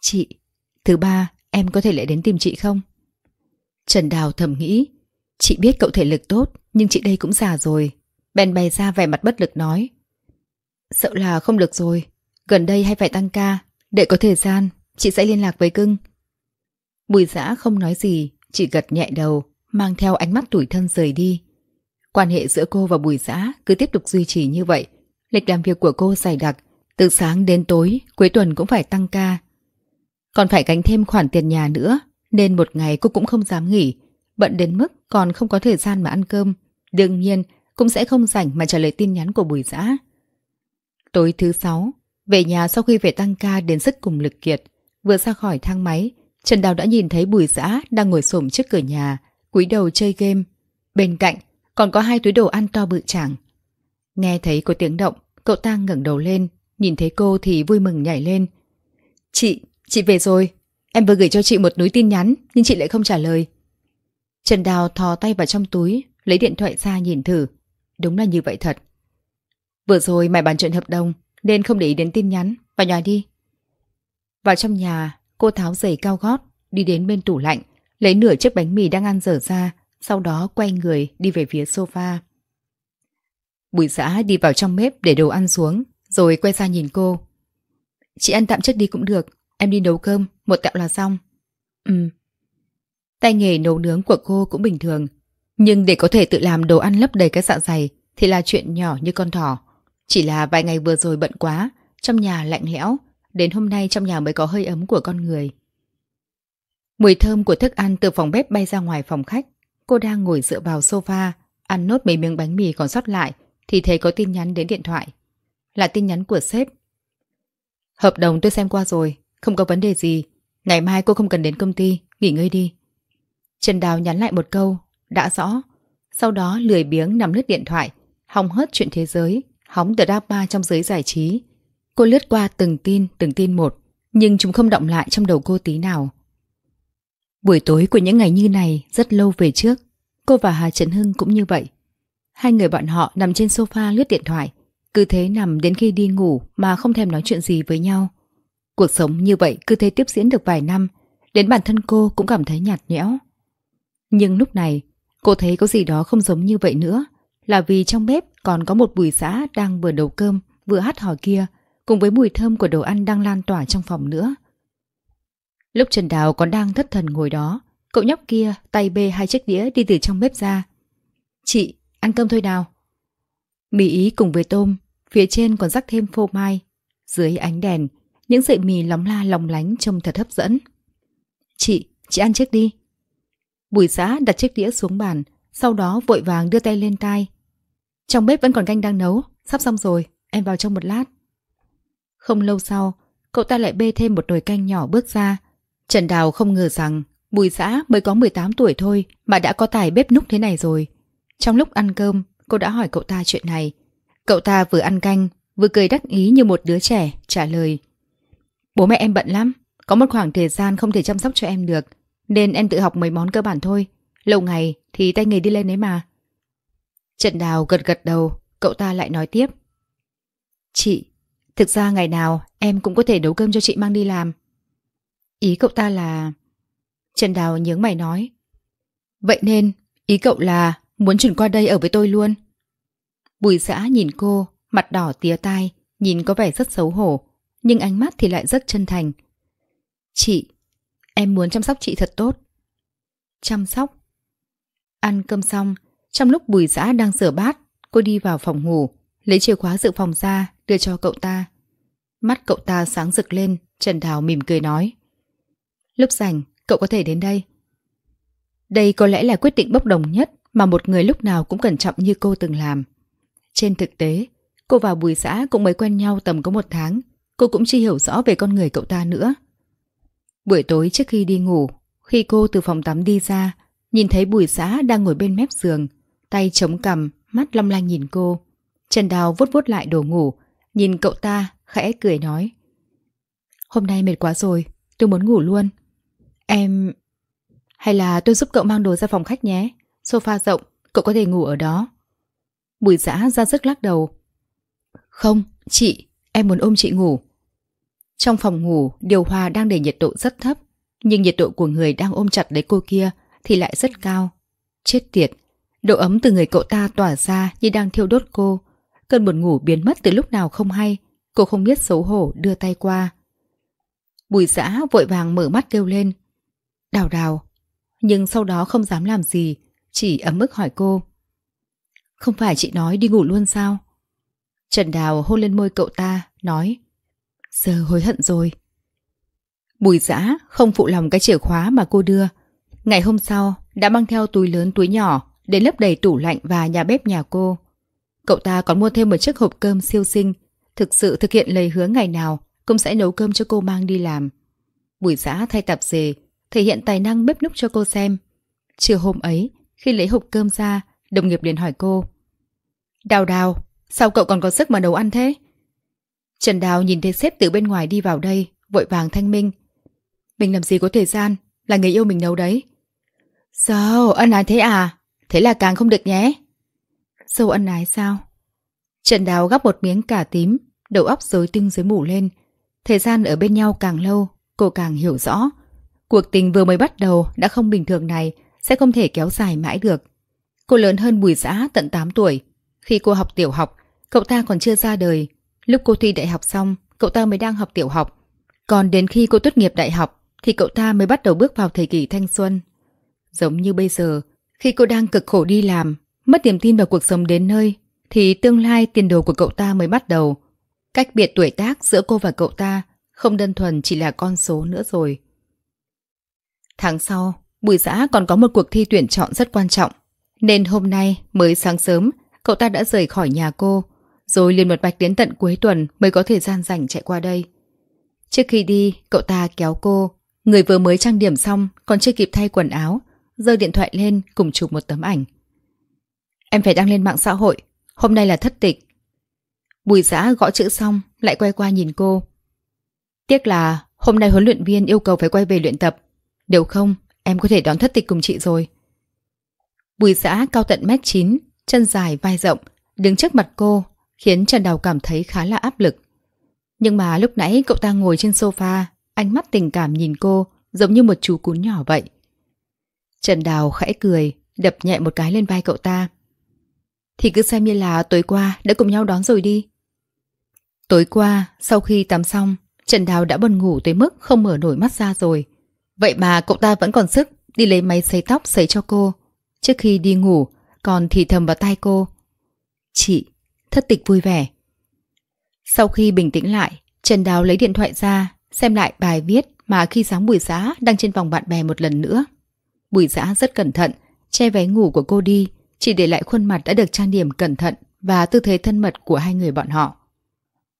Chị, thứ ba, Em có thể lại đến tìm chị không? Trần Đào thầm nghĩ Chị biết cậu thể lực tốt Nhưng chị đây cũng già rồi Bèn bày ra vẻ mặt bất lực nói Sợ là không được rồi Gần đây hay phải tăng ca Để có thời gian chị sẽ liên lạc với cưng Bùi giã không nói gì Chỉ gật nhẹ đầu Mang theo ánh mắt tủi thân rời đi Quan hệ giữa cô và bùi giã cứ tiếp tục duy trì như vậy Lịch làm việc của cô dài đặc Từ sáng đến tối Cuối tuần cũng phải tăng ca còn phải gánh thêm khoản tiền nhà nữa, nên một ngày cô cũng không dám nghỉ. Bận đến mức còn không có thời gian mà ăn cơm. Đương nhiên, cũng sẽ không rảnh mà trả lời tin nhắn của Bùi Giã. Tối thứ sáu, về nhà sau khi về tăng ca đến sức cùng lực kiệt. Vừa ra khỏi thang máy, Trần Đào đã nhìn thấy Bùi Giã đang ngồi xổm trước cửa nhà, cúi đầu chơi game. Bên cạnh còn có hai túi đồ ăn to bự chẳng Nghe thấy có tiếng động, cậu ta ngẩng đầu lên, nhìn thấy cô thì vui mừng nhảy lên. Chị, Chị về rồi, em vừa gửi cho chị một núi tin nhắn nhưng chị lại không trả lời. Trần Đào thò tay vào trong túi, lấy điện thoại ra nhìn thử. Đúng là như vậy thật. Vừa rồi mày bàn chuyện hợp đồng nên không để ý đến tin nhắn, vào nhà đi. Vào trong nhà, cô tháo giày cao gót, đi đến bên tủ lạnh, lấy nửa chiếc bánh mì đang ăn dở ra, sau đó quay người đi về phía sofa. Bùi giã đi vào trong bếp để đồ ăn xuống, rồi quay ra nhìn cô. Chị ăn tạm trước đi cũng được, Em đi nấu cơm, một tẹo là xong. Ừ. Tay nghề nấu nướng của cô cũng bình thường. Nhưng để có thể tự làm đồ ăn lấp đầy cái dạ dày thì là chuyện nhỏ như con thỏ. Chỉ là vài ngày vừa rồi bận quá, trong nhà lạnh lẽo, đến hôm nay trong nhà mới có hơi ấm của con người. Mùi thơm của thức ăn từ phòng bếp bay ra ngoài phòng khách. Cô đang ngồi dựa vào sofa, ăn nốt mấy miếng bánh mì còn sót lại, thì thấy có tin nhắn đến điện thoại. Là tin nhắn của sếp. Hợp đồng tôi xem qua rồi, không có vấn đề gì Ngày mai cô không cần đến công ty Nghỉ ngơi đi Trần Đào nhắn lại một câu Đã rõ Sau đó lười biếng nằm lướt điện thoại Hóng hớt chuyện thế giới Hóng The Dark Bar trong giới giải trí Cô lướt qua từng tin từng tin một Nhưng chúng không động lại trong đầu cô tí nào Buổi tối của những ngày như này Rất lâu về trước Cô và Hà trần Hưng cũng như vậy Hai người bọn họ nằm trên sofa lướt điện thoại Cứ thế nằm đến khi đi ngủ Mà không thèm nói chuyện gì với nhau Cuộc sống như vậy cứ thế tiếp diễn được vài năm, đến bản thân cô cũng cảm thấy nhạt nhẽo. Nhưng lúc này, cô thấy có gì đó không giống như vậy nữa, là vì trong bếp còn có một bùi xã đang vừa đầu cơm, vừa hát hò kia, cùng với mùi thơm của đồ ăn đang lan tỏa trong phòng nữa. Lúc Trần Đào còn đang thất thần ngồi đó, cậu nhóc kia tay bê hai chiếc đĩa đi từ trong bếp ra. Chị, ăn cơm thôi nào. Mì ý cùng với tôm, phía trên còn rắc thêm phô mai. Dưới ánh đèn, những sợi mì lóng la lóng lánh trông thật hấp dẫn. Chị, chị ăn trước đi. Bùi giã đặt chiếc đĩa xuống bàn, sau đó vội vàng đưa tay lên tai. Trong bếp vẫn còn canh đang nấu, sắp xong rồi, em vào trong một lát. Không lâu sau, cậu ta lại bê thêm một nồi canh nhỏ bước ra. Trần Đào không ngờ rằng Bùi giã mới có 18 tuổi thôi mà đã có tài bếp núc thế này rồi. Trong lúc ăn cơm, cô đã hỏi cậu ta chuyện này. Cậu ta vừa ăn canh, vừa cười đắc ý như một đứa trẻ, trả lời. Bố mẹ em bận lắm, có một khoảng thời gian không thể chăm sóc cho em được, nên em tự học mấy món cơ bản thôi. Lâu ngày thì tay nghề đi lên đấy mà. Trần Đào gật gật đầu, cậu ta lại nói tiếp. Chị, thực ra ngày nào em cũng có thể nấu cơm cho chị mang đi làm. Ý cậu ta là... Trần Đào nhướng mày nói. Vậy nên, ý cậu là muốn chuyển qua đây ở với tôi luôn. Bùi giã nhìn cô, mặt đỏ tía tai, nhìn có vẻ rất xấu hổ nhưng ánh mắt thì lại rất chân thành. Chị, em muốn chăm sóc chị thật tốt. Chăm sóc? Ăn cơm xong, trong lúc bùi giã đang rửa bát, cô đi vào phòng ngủ, lấy chìa khóa dự phòng ra, đưa cho cậu ta. Mắt cậu ta sáng rực lên, Trần Đào mỉm cười nói. Lúc rảnh, cậu có thể đến đây. Đây có lẽ là quyết định bốc đồng nhất mà một người lúc nào cũng cẩn trọng như cô từng làm. Trên thực tế, cô và Bùi Giã cũng mới quen nhau tầm có một tháng, Cô cũng chưa hiểu rõ về con người cậu ta nữa. Buổi tối trước khi đi ngủ, khi cô từ phòng tắm đi ra, nhìn thấy bùi xã đang ngồi bên mép giường, tay chống cằm, mắt long lanh nhìn cô. Trần Đào vuốt vuốt lại đồ ngủ, nhìn cậu ta, khẽ cười nói. Hôm nay mệt quá rồi, tôi muốn ngủ luôn. Em... Hay là tôi giúp cậu mang đồ ra phòng khách nhé, sofa rộng, cậu có thể ngủ ở đó. Bùi giã ra rất lắc đầu. Không, chị, em muốn ôm chị ngủ. Trong phòng ngủ, điều hòa đang để nhiệt độ rất thấp, nhưng nhiệt độ của người đang ôm chặt lấy cô kia thì lại rất cao. Chết tiệt, độ ấm từ người cậu ta tỏa ra như đang thiêu đốt cô. Cơn buồn ngủ biến mất từ lúc nào không hay, cô không biết xấu hổ đưa tay qua. Bùi giã vội vàng mở mắt kêu lên. Đào đào, nhưng sau đó không dám làm gì, chỉ ấm ức hỏi cô. Không phải chị nói đi ngủ luôn sao? Trần Đào hôn lên môi cậu ta, nói giờ hối hận rồi. Bùi giã không phụ lòng cái chìa khóa mà cô đưa. Ngày hôm sau, đã mang theo túi lớn túi nhỏ đến lấp đầy tủ lạnh và nhà bếp nhà cô. Cậu ta còn mua thêm một chiếc hộp cơm siêu xinh, thực sự thực hiện lời hứa ngày nào cũng sẽ nấu cơm cho cô mang đi làm. Bùi giã thay tạp dề, thể hiện tài năng bếp núc cho cô xem. Trưa hôm ấy, khi lấy hộp cơm ra, đồng nghiệp liền hỏi cô. Đào đào, sao cậu còn có sức mà nấu ăn thế? Trần Đào nhìn thấy sếp từ bên ngoài đi vào đây, vội vàng thanh minh. Mình làm gì có thời gian, là người yêu mình đâu đấy. Sao, ân ái thế à? Thế là càng không được nhé. Sâu ân ái sao? Trần Đào gắp một miếng cả tím, đầu óc rối tinh dưới mủ lên. Thời gian ở bên nhau càng lâu, cô càng hiểu rõ. Cuộc tình vừa mới bắt đầu đã không bình thường này, sẽ không thể kéo dài mãi được. Cô lớn hơn Bùi Giã tận 8 tuổi. Khi cô học tiểu học, cậu ta còn chưa ra đời, Lúc cô thi đại học xong, cậu ta mới đang học tiểu học. Còn đến khi cô tốt nghiệp đại học, thì cậu ta mới bắt đầu bước vào thời kỳ thanh xuân. Giống như bây giờ, khi cô đang cực khổ đi làm, mất niềm tin vào cuộc sống đến nơi, thì tương lai tiền đồ của cậu ta mới bắt đầu. Cách biệt tuổi tác giữa cô và cậu ta không đơn thuần chỉ là con số nữa rồi. Tháng sau, buổi Giã còn có một cuộc thi tuyển chọn rất quan trọng, nên hôm nay mới sáng sớm cậu ta đã rời khỏi nhà cô rồi liền một bạch đến tận cuối tuần mới có thời gian rảnh chạy qua đây. Trước khi đi, cậu ta kéo cô, người vừa mới trang điểm xong còn chưa kịp thay quần áo, giơ điện thoại lên cùng chụp một tấm ảnh. Em phải đăng lên mạng xã hội, hôm nay là thất tịch. Bùi giã gõ chữ xong, lại quay qua nhìn cô. Tiếc là hôm nay huấn luyện viên yêu cầu phải quay về luyện tập, nếu không em có thể đón thất tịch cùng chị rồi. Bùi giã cao tận mét 9, chân dài vai rộng, đứng trước mặt cô khiến Trần Đào cảm thấy khá là áp lực. Nhưng mà lúc nãy cậu ta ngồi trên sofa, ánh mắt tình cảm nhìn cô giống như một chú cún nhỏ vậy. Trần Đào khẽ cười, đập nhẹ một cái lên vai cậu ta. Thì cứ xem như là tối qua đã cùng nhau đón rồi đi. Tối qua, sau khi tắm xong, Trần Đào đã buồn ngủ tới mức không mở nổi mắt ra rồi. Vậy mà cậu ta vẫn còn sức đi lấy máy sấy tóc sấy cho cô. Trước khi đi ngủ, còn thì thầm vào tai cô. Chị, thất tịch vui vẻ. Sau khi bình tĩnh lại, Trần Đào lấy điện thoại ra, xem lại bài viết mà khi sáng buổi giã đăng trên vòng bạn bè một lần nữa. Buổi giã rất cẩn thận, che váy ngủ của cô đi, chỉ để lại khuôn mặt đã được trang điểm cẩn thận và tư thế thân mật của hai người bọn họ.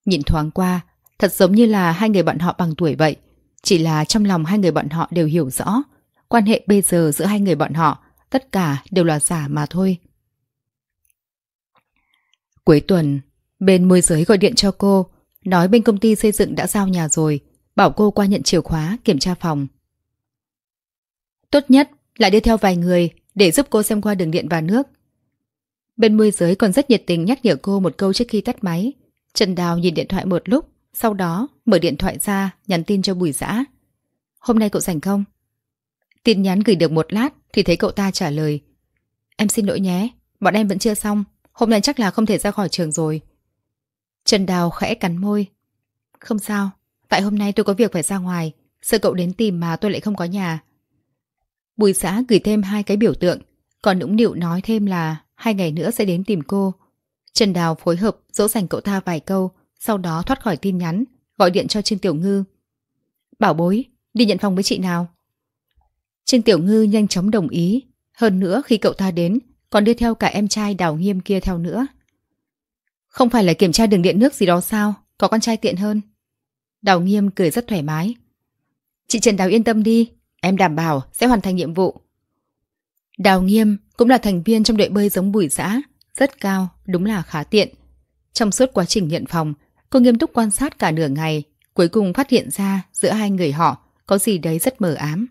Nhìn thoáng qua, thật giống như là hai người bọn họ bằng tuổi vậy, chỉ là trong lòng hai người bọn họ đều hiểu rõ, quan hệ bây giờ giữa hai người bọn họ tất cả đều là giả mà thôi. Cuối tuần, bên môi giới gọi điện cho cô, nói bên công ty xây dựng đã giao nhà rồi, bảo cô qua nhận chìa khóa, kiểm tra phòng. Tốt nhất là đưa theo vài người để giúp cô xem qua đường điện và nước. Bên môi giới còn rất nhiệt tình nhắc nhở cô một câu trước khi tắt máy. Trần Đào nhìn điện thoại một lúc, sau đó mở điện thoại ra nhắn tin cho Bùi Giã. Hôm nay cậu rảnh không? Tin nhắn gửi được một lát thì thấy cậu ta trả lời. Em xin lỗi nhé, bọn em vẫn chưa xong, Hôm nay chắc là không thể ra khỏi trường rồi. Trần Đào khẽ cắn môi. Không sao, tại hôm nay tôi có việc phải ra ngoài. Sợ cậu đến tìm mà tôi lại không có nhà. Bùi xã gửi thêm hai cái biểu tượng. Còn nũng nịu nói thêm là hai ngày nữa sẽ đến tìm cô. Trần Đào phối hợp dỗ dành cậu ta vài câu, sau đó thoát khỏi tin nhắn, gọi điện cho Trương Tiểu Ngư. Bảo bối, đi nhận phòng với chị nào. Trương Tiểu Ngư nhanh chóng đồng ý. Hơn nữa khi cậu ta đến, còn đưa theo cả em trai đào nghiêm kia theo nữa. Không phải là kiểm tra đường điện nước gì đó sao, có con trai tiện hơn. Đào nghiêm cười rất thoải mái. Chị Trần Đào yên tâm đi, em đảm bảo sẽ hoàn thành nhiệm vụ. Đào nghiêm cũng là thành viên trong đội bơi giống bùi giã, rất cao, đúng là khá tiện. Trong suốt quá trình nhận phòng, cô nghiêm túc quan sát cả nửa ngày, cuối cùng phát hiện ra giữa hai người họ có gì đấy rất mờ ám.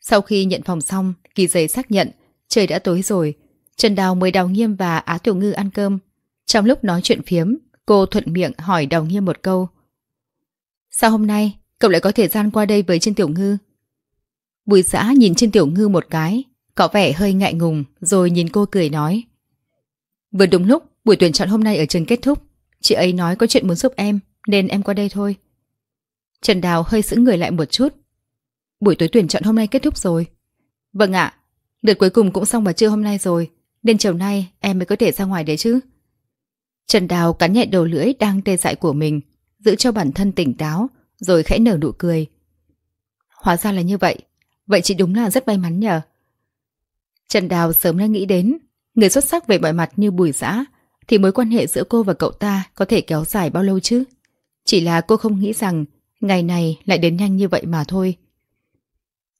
Sau khi nhận phòng xong, kỳ giấy xác nhận, Trời đã tối rồi, Trần Đào mới Đào Nghiêm và Á Tiểu Ngư ăn cơm. Trong lúc nói chuyện phiếm, cô thuận miệng hỏi Đào Nghiêm một câu. Sao hôm nay cậu lại có thời gian qua đây với Trân Tiểu Ngư? Bùi giã nhìn Trân Tiểu Ngư một cái, có vẻ hơi ngại ngùng rồi nhìn cô cười nói. Vừa đúng lúc, buổi tuyển chọn hôm nay ở trường kết thúc, chị ấy nói có chuyện muốn giúp em nên em qua đây thôi. Trần Đào hơi sững người lại một chút. Buổi tối tuyển chọn hôm nay kết thúc rồi. Vâng ạ, đợt cuối cùng cũng xong vào trưa hôm nay rồi Nên chiều nay em mới có thể ra ngoài đấy chứ Trần Đào cắn nhẹ đầu lưỡi đang tê dại của mình Giữ cho bản thân tỉnh táo Rồi khẽ nở nụ cười Hóa ra là như vậy Vậy chị đúng là rất may mắn nhờ Trần Đào sớm đã nghĩ đến Người xuất sắc về mọi mặt như bùi giã Thì mối quan hệ giữa cô và cậu ta Có thể kéo dài bao lâu chứ Chỉ là cô không nghĩ rằng Ngày này lại đến nhanh như vậy mà thôi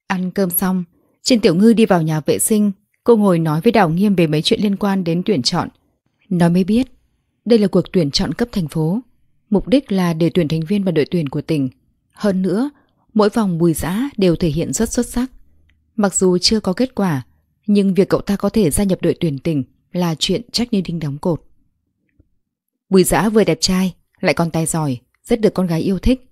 Ăn cơm xong trên Tiểu Ngư đi vào nhà vệ sinh, cô ngồi nói với Đào Nghiêm về mấy chuyện liên quan đến tuyển chọn. Nói mới biết, đây là cuộc tuyển chọn cấp thành phố. Mục đích là để tuyển thành viên vào đội tuyển của tỉnh. Hơn nữa, mỗi vòng bùi giã đều thể hiện rất xuất sắc. Mặc dù chưa có kết quả, nhưng việc cậu ta có thể gia nhập đội tuyển tỉnh là chuyện chắc như đinh đóng cột. Bùi giã vừa đẹp trai, lại còn tài giỏi, rất được con gái yêu thích.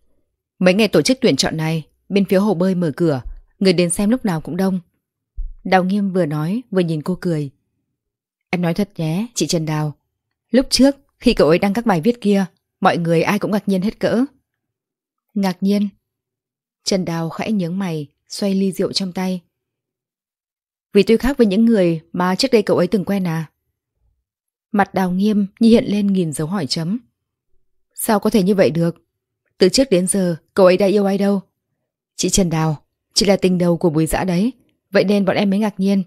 Mấy ngày tổ chức tuyển chọn này, bên phía hồ bơi mở cửa, Người đến xem lúc nào cũng đông Đào nghiêm vừa nói vừa nhìn cô cười Em nói thật nhé chị Trần Đào Lúc trước khi cậu ấy đăng các bài viết kia Mọi người ai cũng ngạc nhiên hết cỡ Ngạc nhiên Trần Đào khẽ nhướng mày Xoay ly rượu trong tay Vì tôi khác với những người Mà trước đây cậu ấy từng quen à Mặt đào nghiêm như hiện lên nghìn dấu hỏi chấm Sao có thể như vậy được Từ trước đến giờ cậu ấy đã yêu ai đâu Chị Trần Đào chỉ là tình đầu của bùi dã đấy Vậy nên bọn em mới ngạc nhiên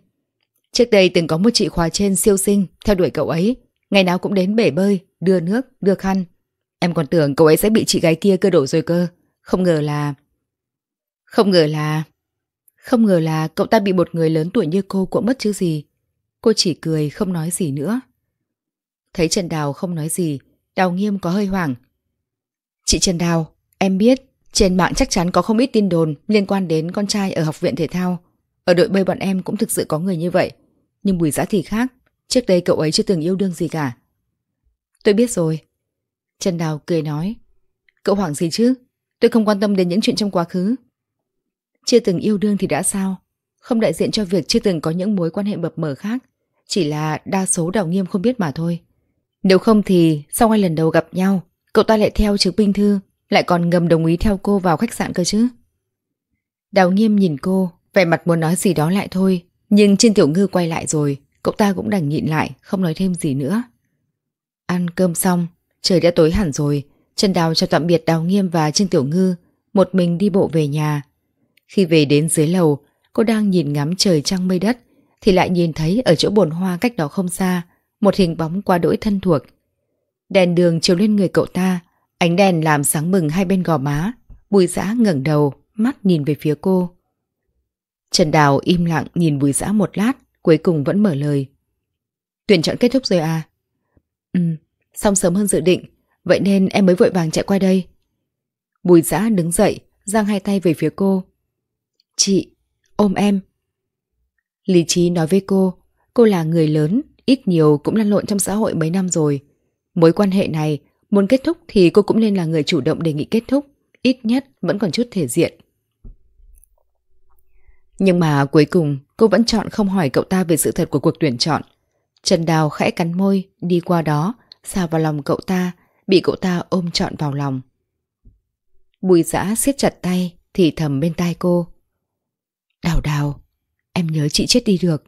Trước đây từng có một chị khóa trên siêu sinh Theo đuổi cậu ấy Ngày nào cũng đến bể bơi, đưa nước, đưa khăn Em còn tưởng cậu ấy sẽ bị chị gái kia cơ đổ rồi cơ Không ngờ là Không ngờ là Không ngờ là cậu ta bị một người lớn tuổi như cô cũng mất chứ gì Cô chỉ cười không nói gì nữa Thấy Trần Đào không nói gì Đào nghiêm có hơi hoảng Chị Trần Đào, em biết trên mạng chắc chắn có không ít tin đồn liên quan đến con trai ở học viện thể thao. Ở đội bơi bọn em cũng thực sự có người như vậy. Nhưng Bùi Giã thì khác, trước đây cậu ấy chưa từng yêu đương gì cả. Tôi biết rồi. Trần Đào cười nói. Cậu hoảng gì chứ? Tôi không quan tâm đến những chuyện trong quá khứ. Chưa từng yêu đương thì đã sao? Không đại diện cho việc chưa từng có những mối quan hệ mập mờ khác. Chỉ là đa số đào nghiêm không biết mà thôi. Nếu không thì sau hai lần đầu gặp nhau, cậu ta lại theo chứng binh thư lại còn ngầm đồng ý theo cô vào khách sạn cơ chứ Đào nghiêm nhìn cô Vẻ mặt muốn nói gì đó lại thôi Nhưng trên tiểu ngư quay lại rồi Cậu ta cũng đành nhịn lại Không nói thêm gì nữa Ăn cơm xong Trời đã tối hẳn rồi Trần Đào chào tạm biệt Đào Nghiêm và Trương Tiểu Ngư Một mình đi bộ về nhà Khi về đến dưới lầu Cô đang nhìn ngắm trời trăng mây đất Thì lại nhìn thấy ở chỗ bồn hoa cách đó không xa Một hình bóng qua đỗi thân thuộc Đèn đường chiếu lên người cậu ta Ánh đèn làm sáng mừng hai bên gò má, bùi giã ngẩng đầu, mắt nhìn về phía cô. Trần Đào im lặng nhìn bùi giã một lát, cuối cùng vẫn mở lời. Tuyển chọn kết thúc rồi à? Ừ, xong sớm hơn dự định, vậy nên em mới vội vàng chạy qua đây. Bùi giã đứng dậy, giang hai tay về phía cô. Chị, ôm em. Lý trí nói với cô, cô là người lớn, ít nhiều cũng lăn lộn trong xã hội mấy năm rồi. Mối quan hệ này Muốn kết thúc thì cô cũng nên là người chủ động đề nghị kết thúc, ít nhất vẫn còn chút thể diện. Nhưng mà cuối cùng cô vẫn chọn không hỏi cậu ta về sự thật của cuộc tuyển chọn. Trần Đào khẽ cắn môi, đi qua đó, xào vào lòng cậu ta, bị cậu ta ôm trọn vào lòng. Bùi giã siết chặt tay, thì thầm bên tai cô. Đào đào, em nhớ chị chết đi được.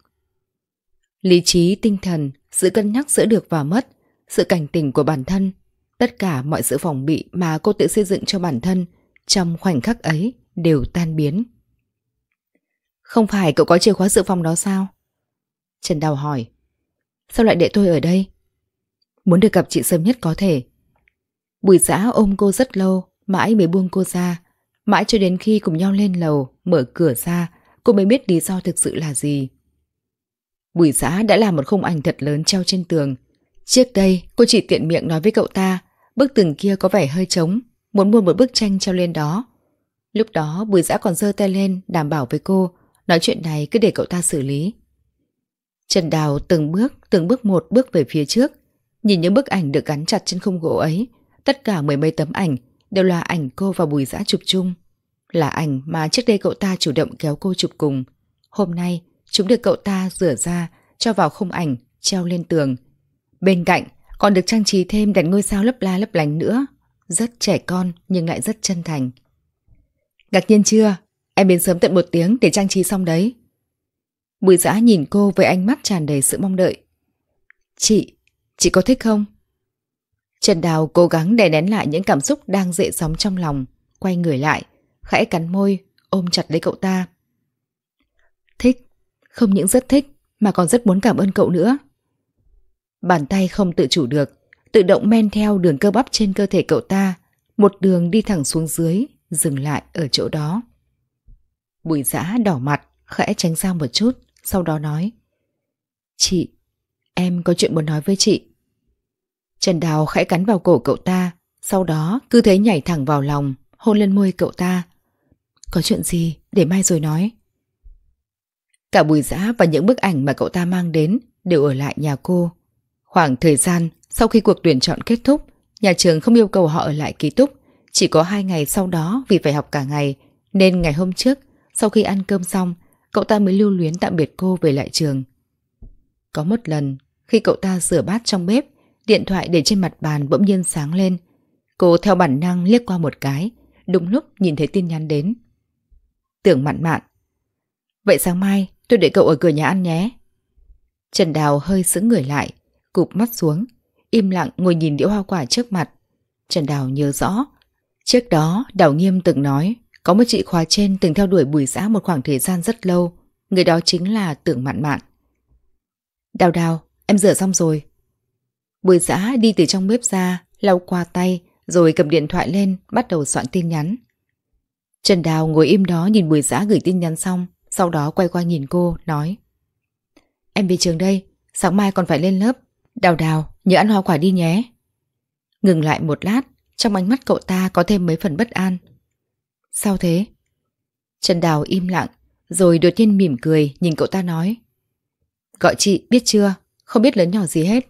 Lý trí, tinh thần, sự cân nhắc giữa được và mất, sự cảnh tỉnh của bản thân Tất cả mọi sự phòng bị mà cô tự xây dựng cho bản thân trong khoảnh khắc ấy đều tan biến. Không phải cậu có chìa khóa dự phòng đó sao? Trần Đào hỏi. Sao lại để tôi ở đây? Muốn được gặp chị sớm nhất có thể. Bùi giã ôm cô rất lâu, mãi mới buông cô ra. Mãi cho đến khi cùng nhau lên lầu, mở cửa ra, cô mới biết lý do thực sự là gì. Bùi giã đã làm một khung ảnh thật lớn treo trên tường. Trước đây, cô chỉ tiện miệng nói với cậu ta Bức tường kia có vẻ hơi trống, muốn mua một bức tranh treo lên đó. Lúc đó bùi giã còn dơ tay lên đảm bảo với cô, nói chuyện này cứ để cậu ta xử lý. Trần Đào từng bước, từng bước một bước về phía trước, nhìn những bức ảnh được gắn chặt trên khung gỗ ấy, tất cả mười mấy tấm ảnh đều là ảnh cô và bùi giã chụp chung. Là ảnh mà trước đây cậu ta chủ động kéo cô chụp cùng. Hôm nay, chúng được cậu ta rửa ra, cho vào khung ảnh, treo lên tường. Bên cạnh còn được trang trí thêm đèn ngôi sao lấp la lấp lánh nữa. Rất trẻ con nhưng lại rất chân thành. Ngạc nhiên chưa? Em đến sớm tận một tiếng để trang trí xong đấy. Bùi giã nhìn cô với ánh mắt tràn đầy sự mong đợi. Chị, chị có thích không? Trần Đào cố gắng đè nén lại những cảm xúc đang dậy sóng trong lòng, quay người lại, khẽ cắn môi, ôm chặt lấy cậu ta. Thích, không những rất thích mà còn rất muốn cảm ơn cậu nữa. Bàn tay không tự chủ được, tự động men theo đường cơ bắp trên cơ thể cậu ta, một đường đi thẳng xuống dưới, dừng lại ở chỗ đó. Bùi giã đỏ mặt, khẽ tránh ra một chút, sau đó nói. Chị, em có chuyện muốn nói với chị. Trần Đào khẽ cắn vào cổ cậu ta, sau đó cứ thế nhảy thẳng vào lòng, hôn lên môi cậu ta. Có chuyện gì để mai rồi nói. Cả bùi giã và những bức ảnh mà cậu ta mang đến đều ở lại nhà cô. Khoảng thời gian sau khi cuộc tuyển chọn kết thúc, nhà trường không yêu cầu họ ở lại ký túc. Chỉ có hai ngày sau đó vì phải học cả ngày, nên ngày hôm trước, sau khi ăn cơm xong, cậu ta mới lưu luyến tạm biệt cô về lại trường. Có một lần, khi cậu ta rửa bát trong bếp, điện thoại để trên mặt bàn bỗng nhiên sáng lên. Cô theo bản năng liếc qua một cái, đúng lúc nhìn thấy tin nhắn đến. Tưởng mặn mạn. Vậy sáng mai tôi để cậu ở cửa nhà ăn nhé. Trần Đào hơi sững người lại, cụp mắt xuống, im lặng ngồi nhìn đĩa hoa quả trước mặt. Trần Đào nhớ rõ. Trước đó, Đào Nghiêm từng nói, có một chị khóa trên từng theo đuổi bùi giã một khoảng thời gian rất lâu. Người đó chính là Tưởng Mạn Mạn. Đào đào, em rửa xong rồi. Bùi giã đi từ trong bếp ra, lau qua tay, rồi cầm điện thoại lên, bắt đầu soạn tin nhắn. Trần Đào ngồi im đó nhìn bùi giã gửi tin nhắn xong, sau đó quay qua nhìn cô, nói Em về trường đây, sáng mai còn phải lên lớp, Đào đào, nhớ ăn hoa quả đi nhé. Ngừng lại một lát, trong ánh mắt cậu ta có thêm mấy phần bất an. Sao thế? Trần Đào im lặng, rồi đột nhiên mỉm cười nhìn cậu ta nói. Gọi chị, biết chưa? Không biết lớn nhỏ gì hết.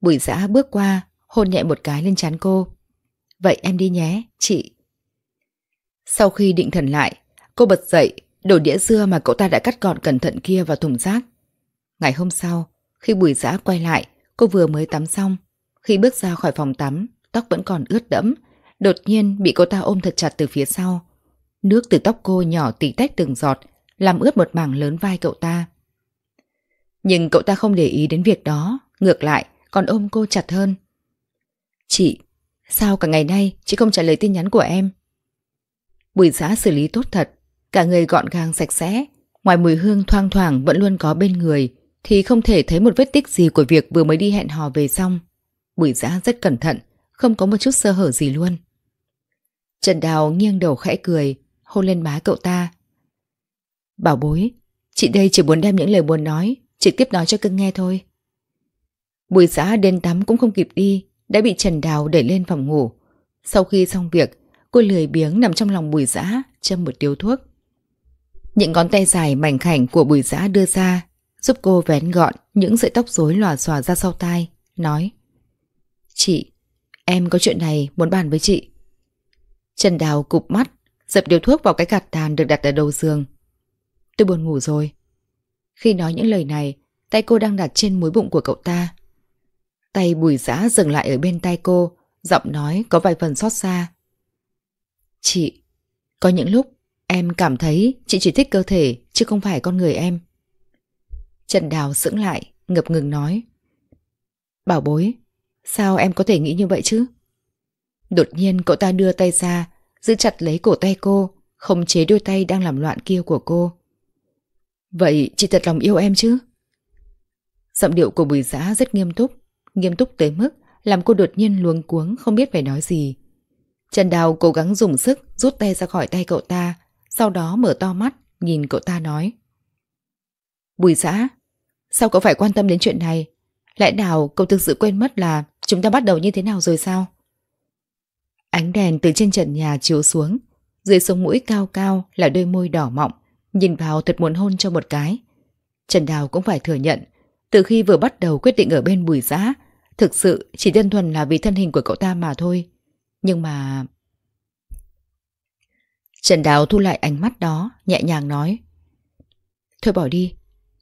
Bùi giã bước qua, hôn nhẹ một cái lên trán cô. Vậy em đi nhé, chị. Sau khi định thần lại, cô bật dậy, đổ đĩa dưa mà cậu ta đã cắt gọn cẩn thận kia vào thùng rác. Ngày hôm sau, khi Bùi Giã quay lại, cô vừa mới tắm xong. Khi bước ra khỏi phòng tắm, tóc vẫn còn ướt đẫm. Đột nhiên bị cô ta ôm thật chặt từ phía sau. Nước từ tóc cô nhỏ tí tách từng giọt, làm ướt một mảng lớn vai cậu ta. Nhưng cậu ta không để ý đến việc đó, ngược lại, còn ôm cô chặt hơn. Chị, sao cả ngày nay chị không trả lời tin nhắn của em? Bùi giã xử lý tốt thật, cả người gọn gàng sạch sẽ, ngoài mùi hương thoang thoảng vẫn luôn có bên người, thì không thể thấy một vết tích gì của việc vừa mới đi hẹn hò về xong. Bùi giã rất cẩn thận, không có một chút sơ hở gì luôn. Trần Đào nghiêng đầu khẽ cười, hôn lên má cậu ta. Bảo bối, chị đây chỉ muốn đem những lời buồn nói, trực tiếp nói cho cưng nghe thôi. Bùi giã đến tắm cũng không kịp đi, đã bị Trần Đào đẩy lên phòng ngủ. Sau khi xong việc, cô lười biếng nằm trong lòng bùi giã, châm một điếu thuốc. Những ngón tay dài mảnh khảnh của bùi giã đưa ra giúp cô vén gọn những sợi tóc rối lòa xòa ra sau tai, nói Chị, em có chuyện này muốn bàn với chị. Trần Đào cụp mắt, dập điều thuốc vào cái gạt tàn được đặt ở đầu giường. Tôi buồn ngủ rồi. Khi nói những lời này, tay cô đang đặt trên múi bụng của cậu ta. Tay bùi giã dừng lại ở bên tay cô, giọng nói có vài phần xót xa. Chị, có những lúc em cảm thấy chị chỉ thích cơ thể chứ không phải con người em. Trần Đào sững lại, ngập ngừng nói. Bảo bối, sao em có thể nghĩ như vậy chứ? Đột nhiên cậu ta đưa tay ra, giữ chặt lấy cổ tay cô, không chế đôi tay đang làm loạn kia của cô. Vậy chị thật lòng yêu em chứ? Giọng điệu của Bùi Giã rất nghiêm túc, nghiêm túc tới mức làm cô đột nhiên luống cuống không biết phải nói gì. Trần Đào cố gắng dùng sức rút tay ra khỏi tay cậu ta, sau đó mở to mắt nhìn cậu ta nói. Bùi giã, sao cậu phải quan tâm đến chuyện này? Lẽ nào cậu thực sự quên mất là chúng ta bắt đầu như thế nào rồi sao? Ánh đèn từ trên trần nhà chiếu xuống, dưới sống mũi cao cao là đôi môi đỏ mọng, nhìn vào thật muốn hôn cho một cái. Trần Đào cũng phải thừa nhận, từ khi vừa bắt đầu quyết định ở bên bùi giã, thực sự chỉ đơn thuần là vì thân hình của cậu ta mà thôi. Nhưng mà... Trần Đào thu lại ánh mắt đó, nhẹ nhàng nói. Thôi bỏ đi,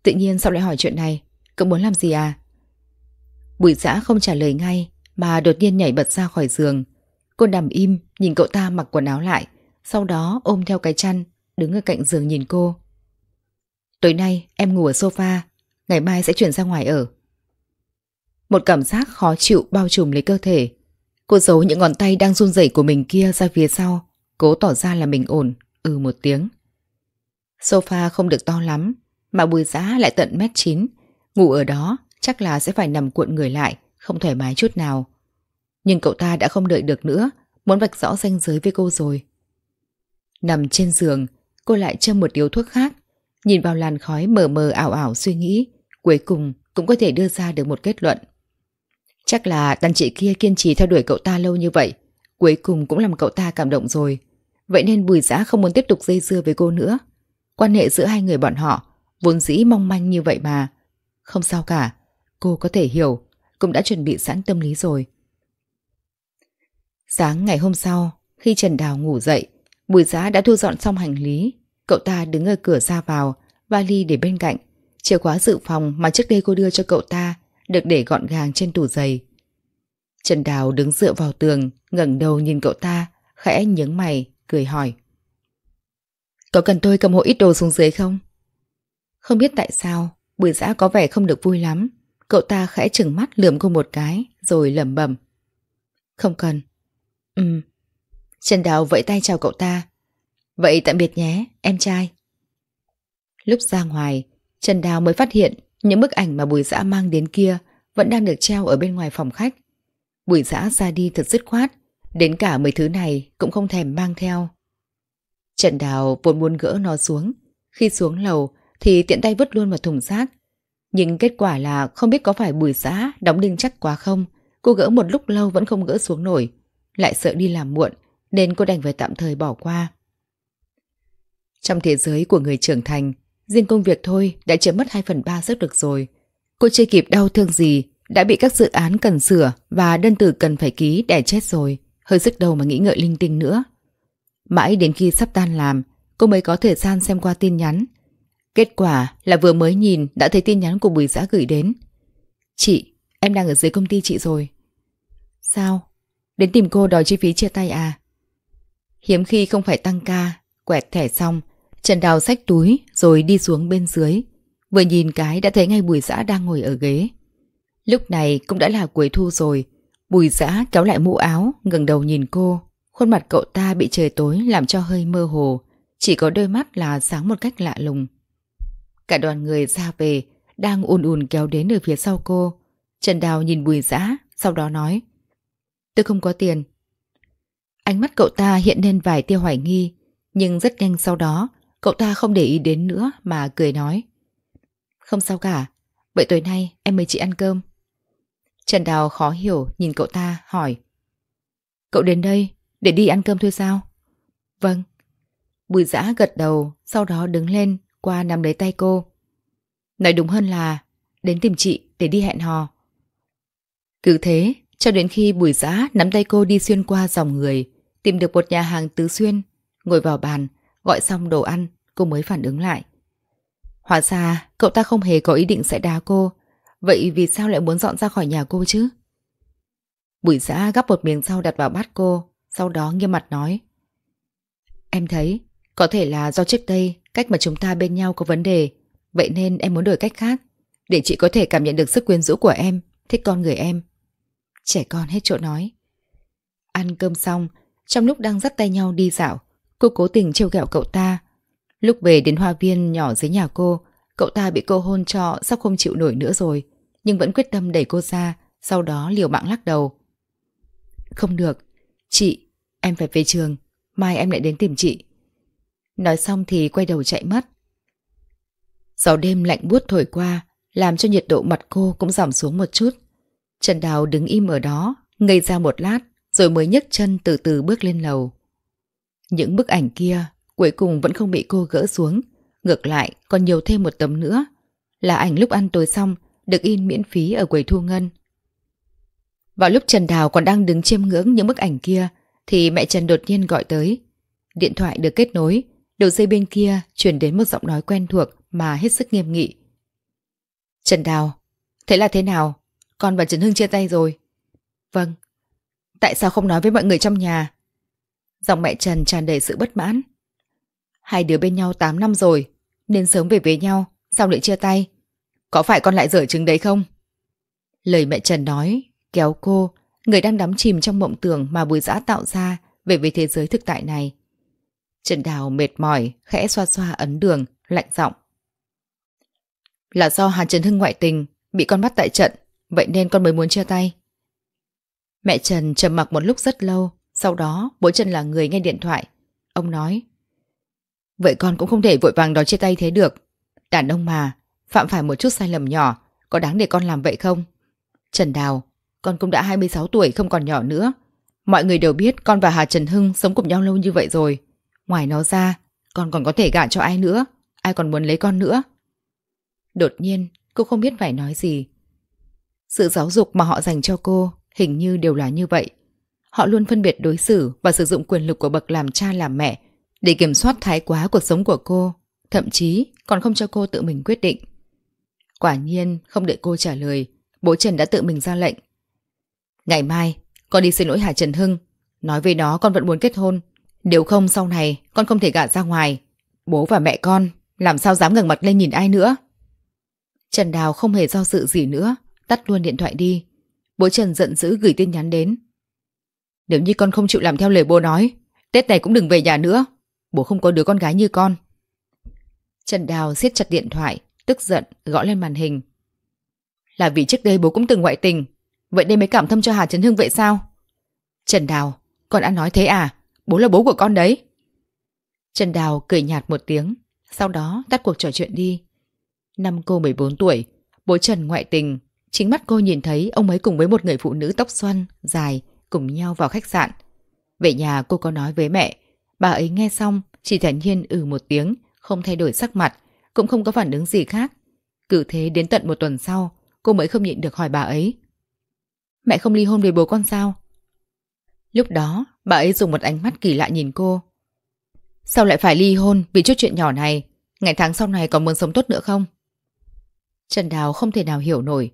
Tự nhiên sao lại hỏi chuyện này Cậu muốn làm gì à Bùi giã không trả lời ngay Mà đột nhiên nhảy bật ra khỏi giường Cô nằm im nhìn cậu ta mặc quần áo lại Sau đó ôm theo cái chăn Đứng ở cạnh giường nhìn cô Tối nay em ngủ ở sofa Ngày mai sẽ chuyển ra ngoài ở Một cảm giác khó chịu bao trùm lấy cơ thể Cô giấu những ngón tay đang run rẩy của mình kia ra phía sau Cố tỏ ra là mình ổn Ừ một tiếng Sofa không được to lắm mà bùi giá lại tận mét 9 Ngủ ở đó chắc là sẽ phải nằm cuộn người lại Không thoải mái chút nào Nhưng cậu ta đã không đợi được nữa Muốn vạch rõ ranh giới với cô rồi Nằm trên giường Cô lại châm một điếu thuốc khác Nhìn vào làn khói mờ mờ ảo ảo suy nghĩ Cuối cùng cũng có thể đưa ra được một kết luận Chắc là đàn chị kia kiên trì theo đuổi cậu ta lâu như vậy Cuối cùng cũng làm cậu ta cảm động rồi Vậy nên Bùi Giã không muốn tiếp tục dây dưa với cô nữa Quan hệ giữa hai người bọn họ Vốn dĩ mong manh như vậy mà. Không sao cả, cô có thể hiểu, cũng đã chuẩn bị sẵn tâm lý rồi. Sáng ngày hôm sau, khi Trần Đào ngủ dậy, Bùi Giá đã thu dọn xong hành lý. Cậu ta đứng ở cửa ra vào, vali để bên cạnh. Chìa khóa dự phòng mà trước đây cô đưa cho cậu ta được để gọn gàng trên tủ giày. Trần Đào đứng dựa vào tường, ngẩng đầu nhìn cậu ta, khẽ nhướng mày, cười hỏi. Có cần tôi cầm hộ ít đồ xuống dưới không? Không biết tại sao, bùi giã có vẻ không được vui lắm. Cậu ta khẽ chừng mắt lườm cô một cái, rồi lẩm bẩm. Không cần. Ừm. Trần Đào vẫy tay chào cậu ta. Vậy tạm biệt nhé, em trai. Lúc ra ngoài, Trần Đào mới phát hiện những bức ảnh mà bùi giã mang đến kia vẫn đang được treo ở bên ngoài phòng khách. Bùi giã ra đi thật dứt khoát, đến cả mấy thứ này cũng không thèm mang theo. Trần Đào vốn muốn gỡ nó xuống. Khi xuống lầu, thì tiện tay vứt luôn vào thùng rác. Nhưng kết quả là không biết có phải bùi giã đóng đinh chắc quá không. Cô gỡ một lúc lâu vẫn không gỡ xuống nổi. Lại sợ đi làm muộn nên cô đành phải tạm thời bỏ qua. Trong thế giới của người trưởng thành, riêng công việc thôi đã chiếm mất 2 phần 3 sức lực rồi. Cô chưa kịp đau thương gì, đã bị các dự án cần sửa và đơn từ cần phải ký đẻ chết rồi. Hơi sức đầu mà nghĩ ngợi linh tinh nữa. Mãi đến khi sắp tan làm, cô mới có thời gian xem qua tin nhắn Kết quả là vừa mới nhìn đã thấy tin nhắn của Bùi Giã gửi đến. Chị, em đang ở dưới công ty chị rồi. Sao? Đến tìm cô đòi chi phí chia tay à? Hiếm khi không phải tăng ca, quẹt thẻ xong, Trần Đào xách túi rồi đi xuống bên dưới. Vừa nhìn cái đã thấy ngay Bùi Giã đang ngồi ở ghế. Lúc này cũng đã là cuối thu rồi. Bùi Giã kéo lại mũ áo, ngẩng đầu nhìn cô. Khuôn mặt cậu ta bị trời tối làm cho hơi mơ hồ. Chỉ có đôi mắt là sáng một cách lạ lùng. Cả đoàn người ra về, đang ùn ùn kéo đến ở phía sau cô. Trần Đào nhìn bùi giã, sau đó nói. Tôi không có tiền. Ánh mắt cậu ta hiện lên vài tia hoài nghi, nhưng rất nhanh sau đó, cậu ta không để ý đến nữa mà cười nói. Không sao cả, vậy tối nay em mời chị ăn cơm. Trần Đào khó hiểu nhìn cậu ta hỏi. Cậu đến đây để đi ăn cơm thôi sao? Vâng. Bùi giã gật đầu, sau đó đứng lên qua nắm lấy tay cô. Nói đúng hơn là đến tìm chị để đi hẹn hò. Cứ thế, cho đến khi Bùi Giã nắm tay cô đi xuyên qua dòng người, tìm được một nhà hàng tứ xuyên, ngồi vào bàn, gọi xong đồ ăn, cô mới phản ứng lại. Hóa ra, cậu ta không hề có ý định sẽ đá cô, vậy vì sao lại muốn dọn ra khỏi nhà cô chứ? Bùi Giã gắp một miếng rau đặt vào bát cô, sau đó nghiêm mặt nói. Em thấy, có thể là do trước đây cách mà chúng ta bên nhau có vấn đề, vậy nên em muốn đổi cách khác, để chị có thể cảm nhận được sức quyến rũ của em, thích con người em. Trẻ con hết chỗ nói. Ăn cơm xong, trong lúc đang dắt tay nhau đi dạo, cô cố tình trêu ghẹo cậu ta. Lúc về đến hoa viên nhỏ dưới nhà cô, cậu ta bị cô hôn cho sắp không chịu nổi nữa rồi, nhưng vẫn quyết tâm đẩy cô ra, sau đó liều mạng lắc đầu. Không được, chị, em phải về trường, mai em lại đến tìm chị. Nói xong thì quay đầu chạy mất. Gió đêm lạnh buốt thổi qua, làm cho nhiệt độ mặt cô cũng giảm xuống một chút. Trần Đào đứng im ở đó, ngây ra một lát, rồi mới nhấc chân từ từ bước lên lầu. Những bức ảnh kia cuối cùng vẫn không bị cô gỡ xuống. Ngược lại, còn nhiều thêm một tấm nữa. Là ảnh lúc ăn tối xong, được in miễn phí ở quầy thu ngân. Vào lúc Trần Đào còn đang đứng chiêm ngưỡng những bức ảnh kia, thì mẹ Trần đột nhiên gọi tới. Điện thoại được kết nối, Đầu dây bên kia chuyển đến một giọng nói quen thuộc mà hết sức nghiêm nghị. Trần Đào, thế là thế nào? Con và Trần Hưng chia tay rồi. Vâng. Tại sao không nói với mọi người trong nhà? Giọng mẹ Trần tràn đầy sự bất mãn. Hai đứa bên nhau 8 năm rồi, nên sớm về với nhau, sao lại chia tay? Có phải con lại dở chứng đấy không? Lời mẹ Trần nói, kéo cô, người đang đắm chìm trong mộng tưởng mà bùi giã tạo ra về với thế giới thực tại này. Trần Đào mệt mỏi, khẽ xoa xoa ấn đường, lạnh giọng. Là do Hàn Trần Hưng ngoại tình, bị con bắt tại trận, vậy nên con mới muốn chia tay. Mẹ Trần trầm mặc một lúc rất lâu, sau đó bố Trần là người nghe điện thoại. Ông nói, vậy con cũng không thể vội vàng đòi chia tay thế được. Đàn ông mà, phạm phải một chút sai lầm nhỏ, có đáng để con làm vậy không? Trần Đào, con cũng đã 26 tuổi không còn nhỏ nữa. Mọi người đều biết con và Hà Trần Hưng sống cùng nhau lâu như vậy rồi. Ngoài nó ra, con còn có thể gả cho ai nữa? Ai còn muốn lấy con nữa? Đột nhiên, cô không biết phải nói gì. Sự giáo dục mà họ dành cho cô hình như đều là như vậy. Họ luôn phân biệt đối xử và sử dụng quyền lực của bậc làm cha làm mẹ để kiểm soát thái quá cuộc sống của cô, thậm chí còn không cho cô tự mình quyết định. Quả nhiên, không đợi cô trả lời, bố Trần đã tự mình ra lệnh. Ngày mai, con đi xin lỗi Hà Trần Hưng, nói về nó con vẫn muốn kết hôn, nếu không sau này con không thể gạt ra ngoài. Bố và mẹ con làm sao dám ngẩng mặt lên nhìn ai nữa. Trần Đào không hề do sự gì nữa, tắt luôn điện thoại đi. Bố Trần giận dữ gửi tin nhắn đến. Nếu như con không chịu làm theo lời bố nói, Tết này cũng đừng về nhà nữa. Bố không có đứa con gái như con. Trần Đào siết chặt điện thoại, tức giận, gõ lên màn hình. Là vì trước đây bố cũng từng ngoại tình, vậy nên mới cảm thông cho Hà Trấn Hưng vậy sao? Trần Đào, con đã nói thế à? Bố là bố của con đấy. Trần Đào cười nhạt một tiếng, sau đó tắt cuộc trò chuyện đi. Năm cô 14 tuổi, bố Trần ngoại tình. Chính mắt cô nhìn thấy ông ấy cùng với một người phụ nữ tóc xoăn, dài, cùng nhau vào khách sạn. Về nhà cô có nói với mẹ, bà ấy nghe xong chỉ thản nhiên ừ một tiếng, không thay đổi sắc mặt, cũng không có phản ứng gì khác. Cứ thế đến tận một tuần sau, cô mới không nhịn được hỏi bà ấy. Mẹ không ly hôn với bố con sao? Lúc đó, Bà ấy dùng một ánh mắt kỳ lạ nhìn cô. Sao lại phải ly hôn vì chút chuyện nhỏ này? Ngày tháng sau này còn muốn sống tốt nữa không? Trần Đào không thể nào hiểu nổi.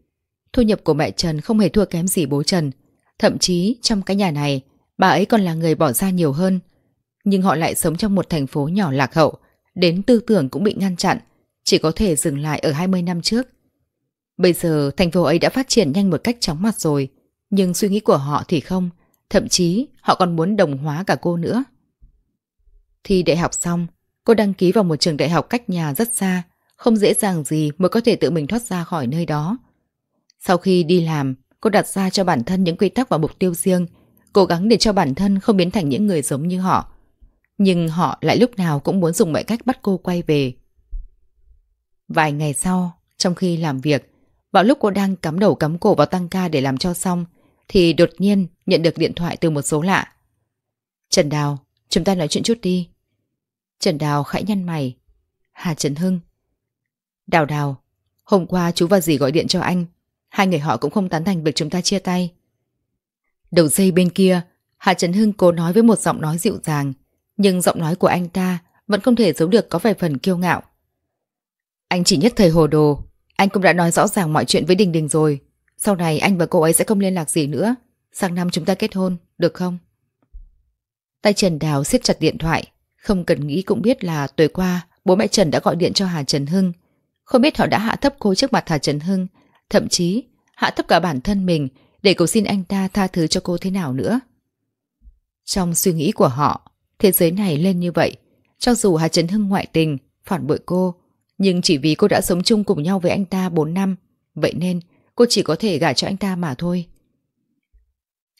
Thu nhập của mẹ Trần không hề thua kém gì bố Trần. Thậm chí trong cái nhà này, bà ấy còn là người bỏ ra nhiều hơn. Nhưng họ lại sống trong một thành phố nhỏ lạc hậu, đến tư tưởng cũng bị ngăn chặn, chỉ có thể dừng lại ở 20 năm trước. Bây giờ thành phố ấy đã phát triển nhanh một cách chóng mặt rồi, nhưng suy nghĩ của họ thì không. Thậm chí họ còn muốn đồng hóa cả cô nữa. Thi đại học xong, cô đăng ký vào một trường đại học cách nhà rất xa, không dễ dàng gì mới có thể tự mình thoát ra khỏi nơi đó. Sau khi đi làm, cô đặt ra cho bản thân những quy tắc và mục tiêu riêng, cố gắng để cho bản thân không biến thành những người giống như họ. Nhưng họ lại lúc nào cũng muốn dùng mọi cách bắt cô quay về. Vài ngày sau, trong khi làm việc, vào lúc cô đang cắm đầu cắm cổ vào tăng ca để làm cho xong, thì đột nhiên nhận được điện thoại từ một số lạ. Trần Đào, chúng ta nói chuyện chút đi. Trần Đào khẽ nhăn mày. Hà Trần Hưng. Đào Đào, hôm qua chú và dì gọi điện cho anh. Hai người họ cũng không tán thành việc chúng ta chia tay. Đầu dây bên kia, Hà Trần Hưng cố nói với một giọng nói dịu dàng. Nhưng giọng nói của anh ta vẫn không thể giấu được có vài phần kiêu ngạo. Anh chỉ nhất thời hồ đồ. Anh cũng đã nói rõ ràng mọi chuyện với Đình Đình rồi. Sau này anh và cô ấy sẽ không liên lạc gì nữa. Sang năm chúng ta kết hôn, được không? Tay Trần Đào siết chặt điện thoại. Không cần nghĩ cũng biết là tối qua bố mẹ Trần đã gọi điện cho Hà Trần Hưng. Không biết họ đã hạ thấp cô trước mặt Hà Trần Hưng. Thậm chí hạ thấp cả bản thân mình để cầu xin anh ta tha thứ cho cô thế nào nữa. Trong suy nghĩ của họ, thế giới này lên như vậy. Cho dù Hà trần Hưng ngoại tình, phản bội cô, nhưng chỉ vì cô đã sống chung cùng nhau với anh ta 4 năm, vậy nên Cô chỉ có thể gả cho anh ta mà thôi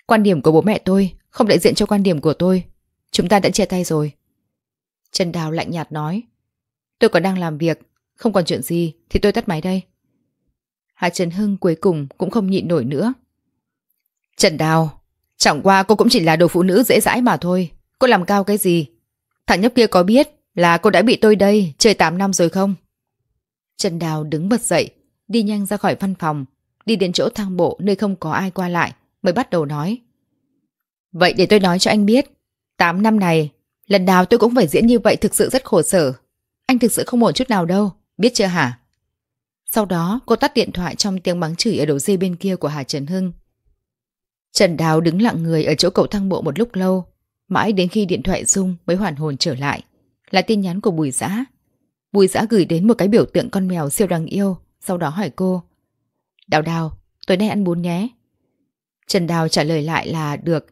Quan điểm của bố mẹ tôi Không đại diện cho quan điểm của tôi Chúng ta đã chia tay rồi Trần Đào lạnh nhạt nói Tôi còn đang làm việc Không còn chuyện gì thì tôi tắt máy đây Hạ Trần Hưng cuối cùng cũng không nhịn nổi nữa Trần Đào Chẳng qua cô cũng chỉ là đồ phụ nữ dễ dãi mà thôi Cô làm cao cái gì Thằng nhóc kia có biết là cô đã bị tôi đây Chơi 8 năm rồi không Trần Đào đứng bật dậy Đi nhanh ra khỏi văn phòng đi đến chỗ thang bộ nơi không có ai qua lại, mới bắt đầu nói. Vậy để tôi nói cho anh biết, 8 năm này, lần nào tôi cũng phải diễn như vậy thực sự rất khổ sở. Anh thực sự không ổn chút nào đâu, biết chưa hả? Sau đó cô tắt điện thoại trong tiếng bắn chửi ở đầu dây bên kia của Hà Trần Hưng. Trần Đào đứng lặng người ở chỗ cầu thang bộ một lúc lâu, mãi đến khi điện thoại rung mới hoàn hồn trở lại. Là tin nhắn của Bùi Giã. Bùi Giã gửi đến một cái biểu tượng con mèo siêu đáng yêu, sau đó hỏi cô. Đào đào, tối nay ăn bún nhé. Trần Đào trả lời lại là được.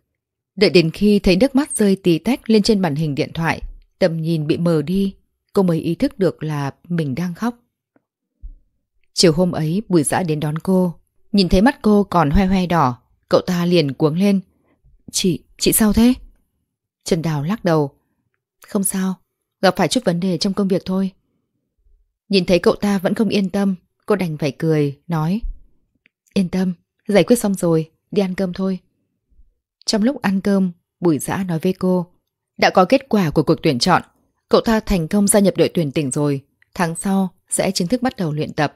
Đợi đến khi thấy nước mắt rơi tí tách lên trên màn hình điện thoại, tầm nhìn bị mờ đi, cô mới ý thức được là mình đang khóc. Chiều hôm ấy, Bùi Dã đến đón cô. Nhìn thấy mắt cô còn hoe hoe đỏ, cậu ta liền cuống lên. Chị, chị sao thế? Trần Đào lắc đầu. Không sao, gặp phải chút vấn đề trong công việc thôi. Nhìn thấy cậu ta vẫn không yên tâm, cô đành phải cười, nói. Yên tâm, giải quyết xong rồi, đi ăn cơm thôi. Trong lúc ăn cơm, Bùi dã nói với cô, đã có kết quả của cuộc tuyển chọn. Cậu ta thành công gia nhập đội tuyển tỉnh rồi, tháng sau sẽ chính thức bắt đầu luyện tập.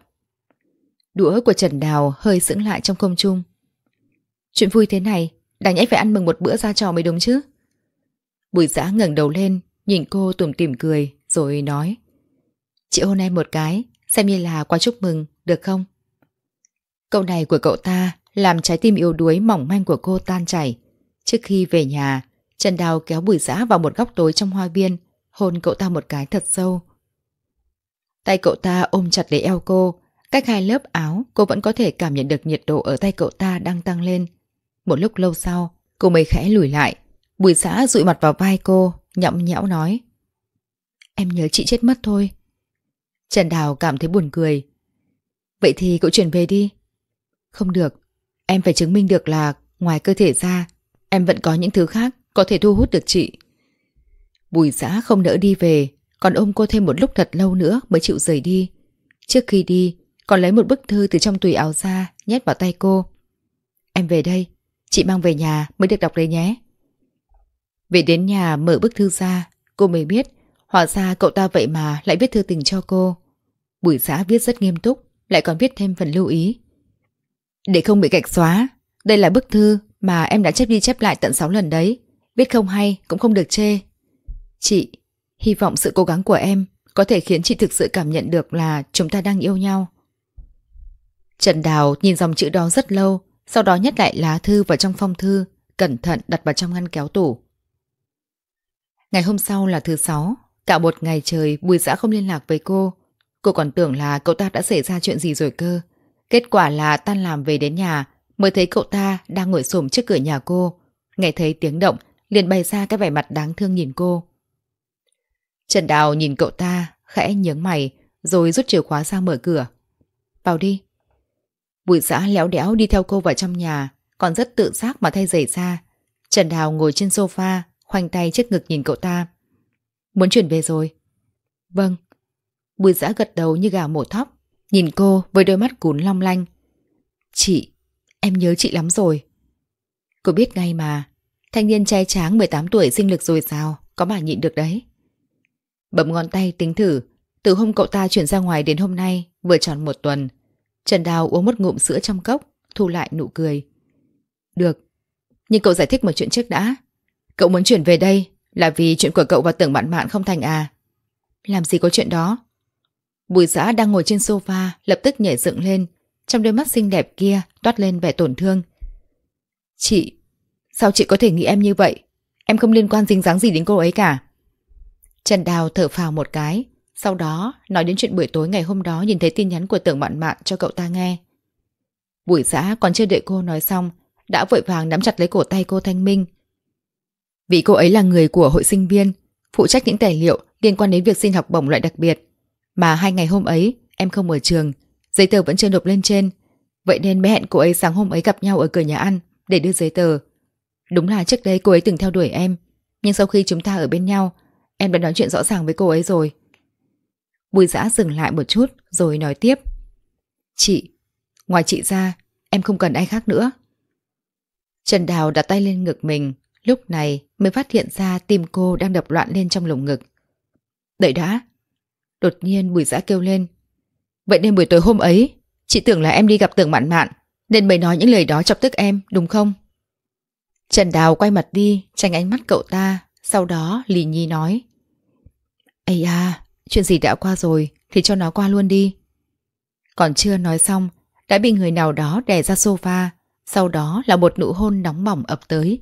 Đũa của Trần Đào hơi sững lại trong không trung. Chuyện vui thế này, đáng nhẽ phải ăn mừng một bữa ra trò mới đúng chứ. Bùi dã ngẩng đầu lên, nhìn cô tủm tỉm cười, rồi nói. Chị hôn em một cái, xem như là quá chúc mừng, được không? Câu này của cậu ta làm trái tim yếu đuối mỏng manh của cô tan chảy. Trước khi về nhà, Trần Đào kéo bùi giã vào một góc tối trong hoa viên, hôn cậu ta một cái thật sâu. Tay cậu ta ôm chặt lấy eo cô, cách hai lớp áo cô vẫn có thể cảm nhận được nhiệt độ ở tay cậu ta đang tăng lên. Một lúc lâu sau, cô mới khẽ lùi lại. Bùi giã dụi mặt vào vai cô, nhõm nhẽo nói. Em nhớ chị chết mất thôi. Trần Đào cảm thấy buồn cười. Vậy thì cậu chuyển về đi, không được, em phải chứng minh được là ngoài cơ thể ra, em vẫn có những thứ khác có thể thu hút được chị. Bùi giã không nỡ đi về, còn ôm cô thêm một lúc thật lâu nữa mới chịu rời đi. Trước khi đi, còn lấy một bức thư từ trong tùy áo ra nhét vào tay cô. Em về đây, chị mang về nhà mới được đọc đấy nhé. Về đến nhà mở bức thư ra, cô mới biết hóa ra cậu ta vậy mà lại viết thư tình cho cô. Bùi giã viết rất nghiêm túc, lại còn viết thêm phần lưu ý. Để không bị gạch xóa, đây là bức thư mà em đã chép đi chép lại tận 6 lần đấy. Viết không hay cũng không được chê. Chị, hy vọng sự cố gắng của em có thể khiến chị thực sự cảm nhận được là chúng ta đang yêu nhau. Trần Đào nhìn dòng chữ đó rất lâu, sau đó nhét lại lá thư vào trong phong thư, cẩn thận đặt vào trong ngăn kéo tủ. Ngày hôm sau là thứ sáu, cả một ngày trời Bùi Dã không liên lạc với cô. Cô còn tưởng là cậu ta đã xảy ra chuyện gì rồi cơ. Kết quả là tan làm về đến nhà, mới thấy cậu ta đang ngồi xổm trước cửa nhà cô. Nghe thấy tiếng động, liền bày ra cái vẻ mặt đáng thương nhìn cô. Trần Đào nhìn cậu ta, khẽ nhướng mày, rồi rút chìa khóa ra mở cửa. Vào đi. Bùi giã léo đéo đi theo cô vào trong nhà, còn rất tự giác mà thay giày ra. Trần Đào ngồi trên sofa, khoanh tay trước ngực nhìn cậu ta. Muốn chuyển về rồi. Vâng. Bùi giã gật đầu như gà mổ thóc. Nhìn cô với đôi mắt cún long lanh. Chị, em nhớ chị lắm rồi. Cô biết ngay mà, thanh niên trai tráng 18 tuổi sinh lực dồi dào, có mà nhịn được đấy. Bấm ngón tay tính thử, từ hôm cậu ta chuyển ra ngoài đến hôm nay, vừa tròn một tuần. Trần Đào uống một ngụm sữa trong cốc, thu lại nụ cười. Được, nhưng cậu giải thích một chuyện trước đã. Cậu muốn chuyển về đây là vì chuyện của cậu và tưởng bạn bạn không thành à. Làm gì có chuyện đó. Bùi giã đang ngồi trên sofa, lập tức nhảy dựng lên. Trong đôi mắt xinh đẹp kia toát lên vẻ tổn thương. Chị, sao chị có thể nghĩ em như vậy? Em không liên quan dính dáng gì đến cô ấy cả. Trần Đào thở phào một cái. Sau đó, nói đến chuyện buổi tối ngày hôm đó nhìn thấy tin nhắn của tưởng mạn mạn cho cậu ta nghe. Bùi giã còn chưa đợi cô nói xong, đã vội vàng nắm chặt lấy cổ tay cô Thanh Minh. Vì cô ấy là người của hội sinh viên, phụ trách những tài liệu liên quan đến việc xin học bổng loại đặc biệt. Mà hai ngày hôm ấy em không ở trường Giấy tờ vẫn chưa nộp lên trên Vậy nên bé hẹn cô ấy sáng hôm ấy gặp nhau ở cửa nhà ăn Để đưa giấy tờ Đúng là trước đây cô ấy từng theo đuổi em Nhưng sau khi chúng ta ở bên nhau Em đã nói chuyện rõ ràng với cô ấy rồi Bùi giã dừng lại một chút Rồi nói tiếp Chị, ngoài chị ra Em không cần ai khác nữa Trần Đào đặt tay lên ngực mình Lúc này mới phát hiện ra tim cô đang đập loạn lên trong lồng ngực Đợi đã Đột nhiên Bùi Giã kêu lên. Vậy nên buổi tối hôm ấy, chị tưởng là em đi gặp tưởng mạn mạn, nên mới nói những lời đó chọc tức em, đúng không? Trần Đào quay mặt đi, tránh ánh mắt cậu ta, sau đó lì nhi nói. Ây à, chuyện gì đã qua rồi, thì cho nó qua luôn đi. Còn chưa nói xong, đã bị người nào đó đè ra sofa, sau đó là một nụ hôn nóng bỏng ập tới.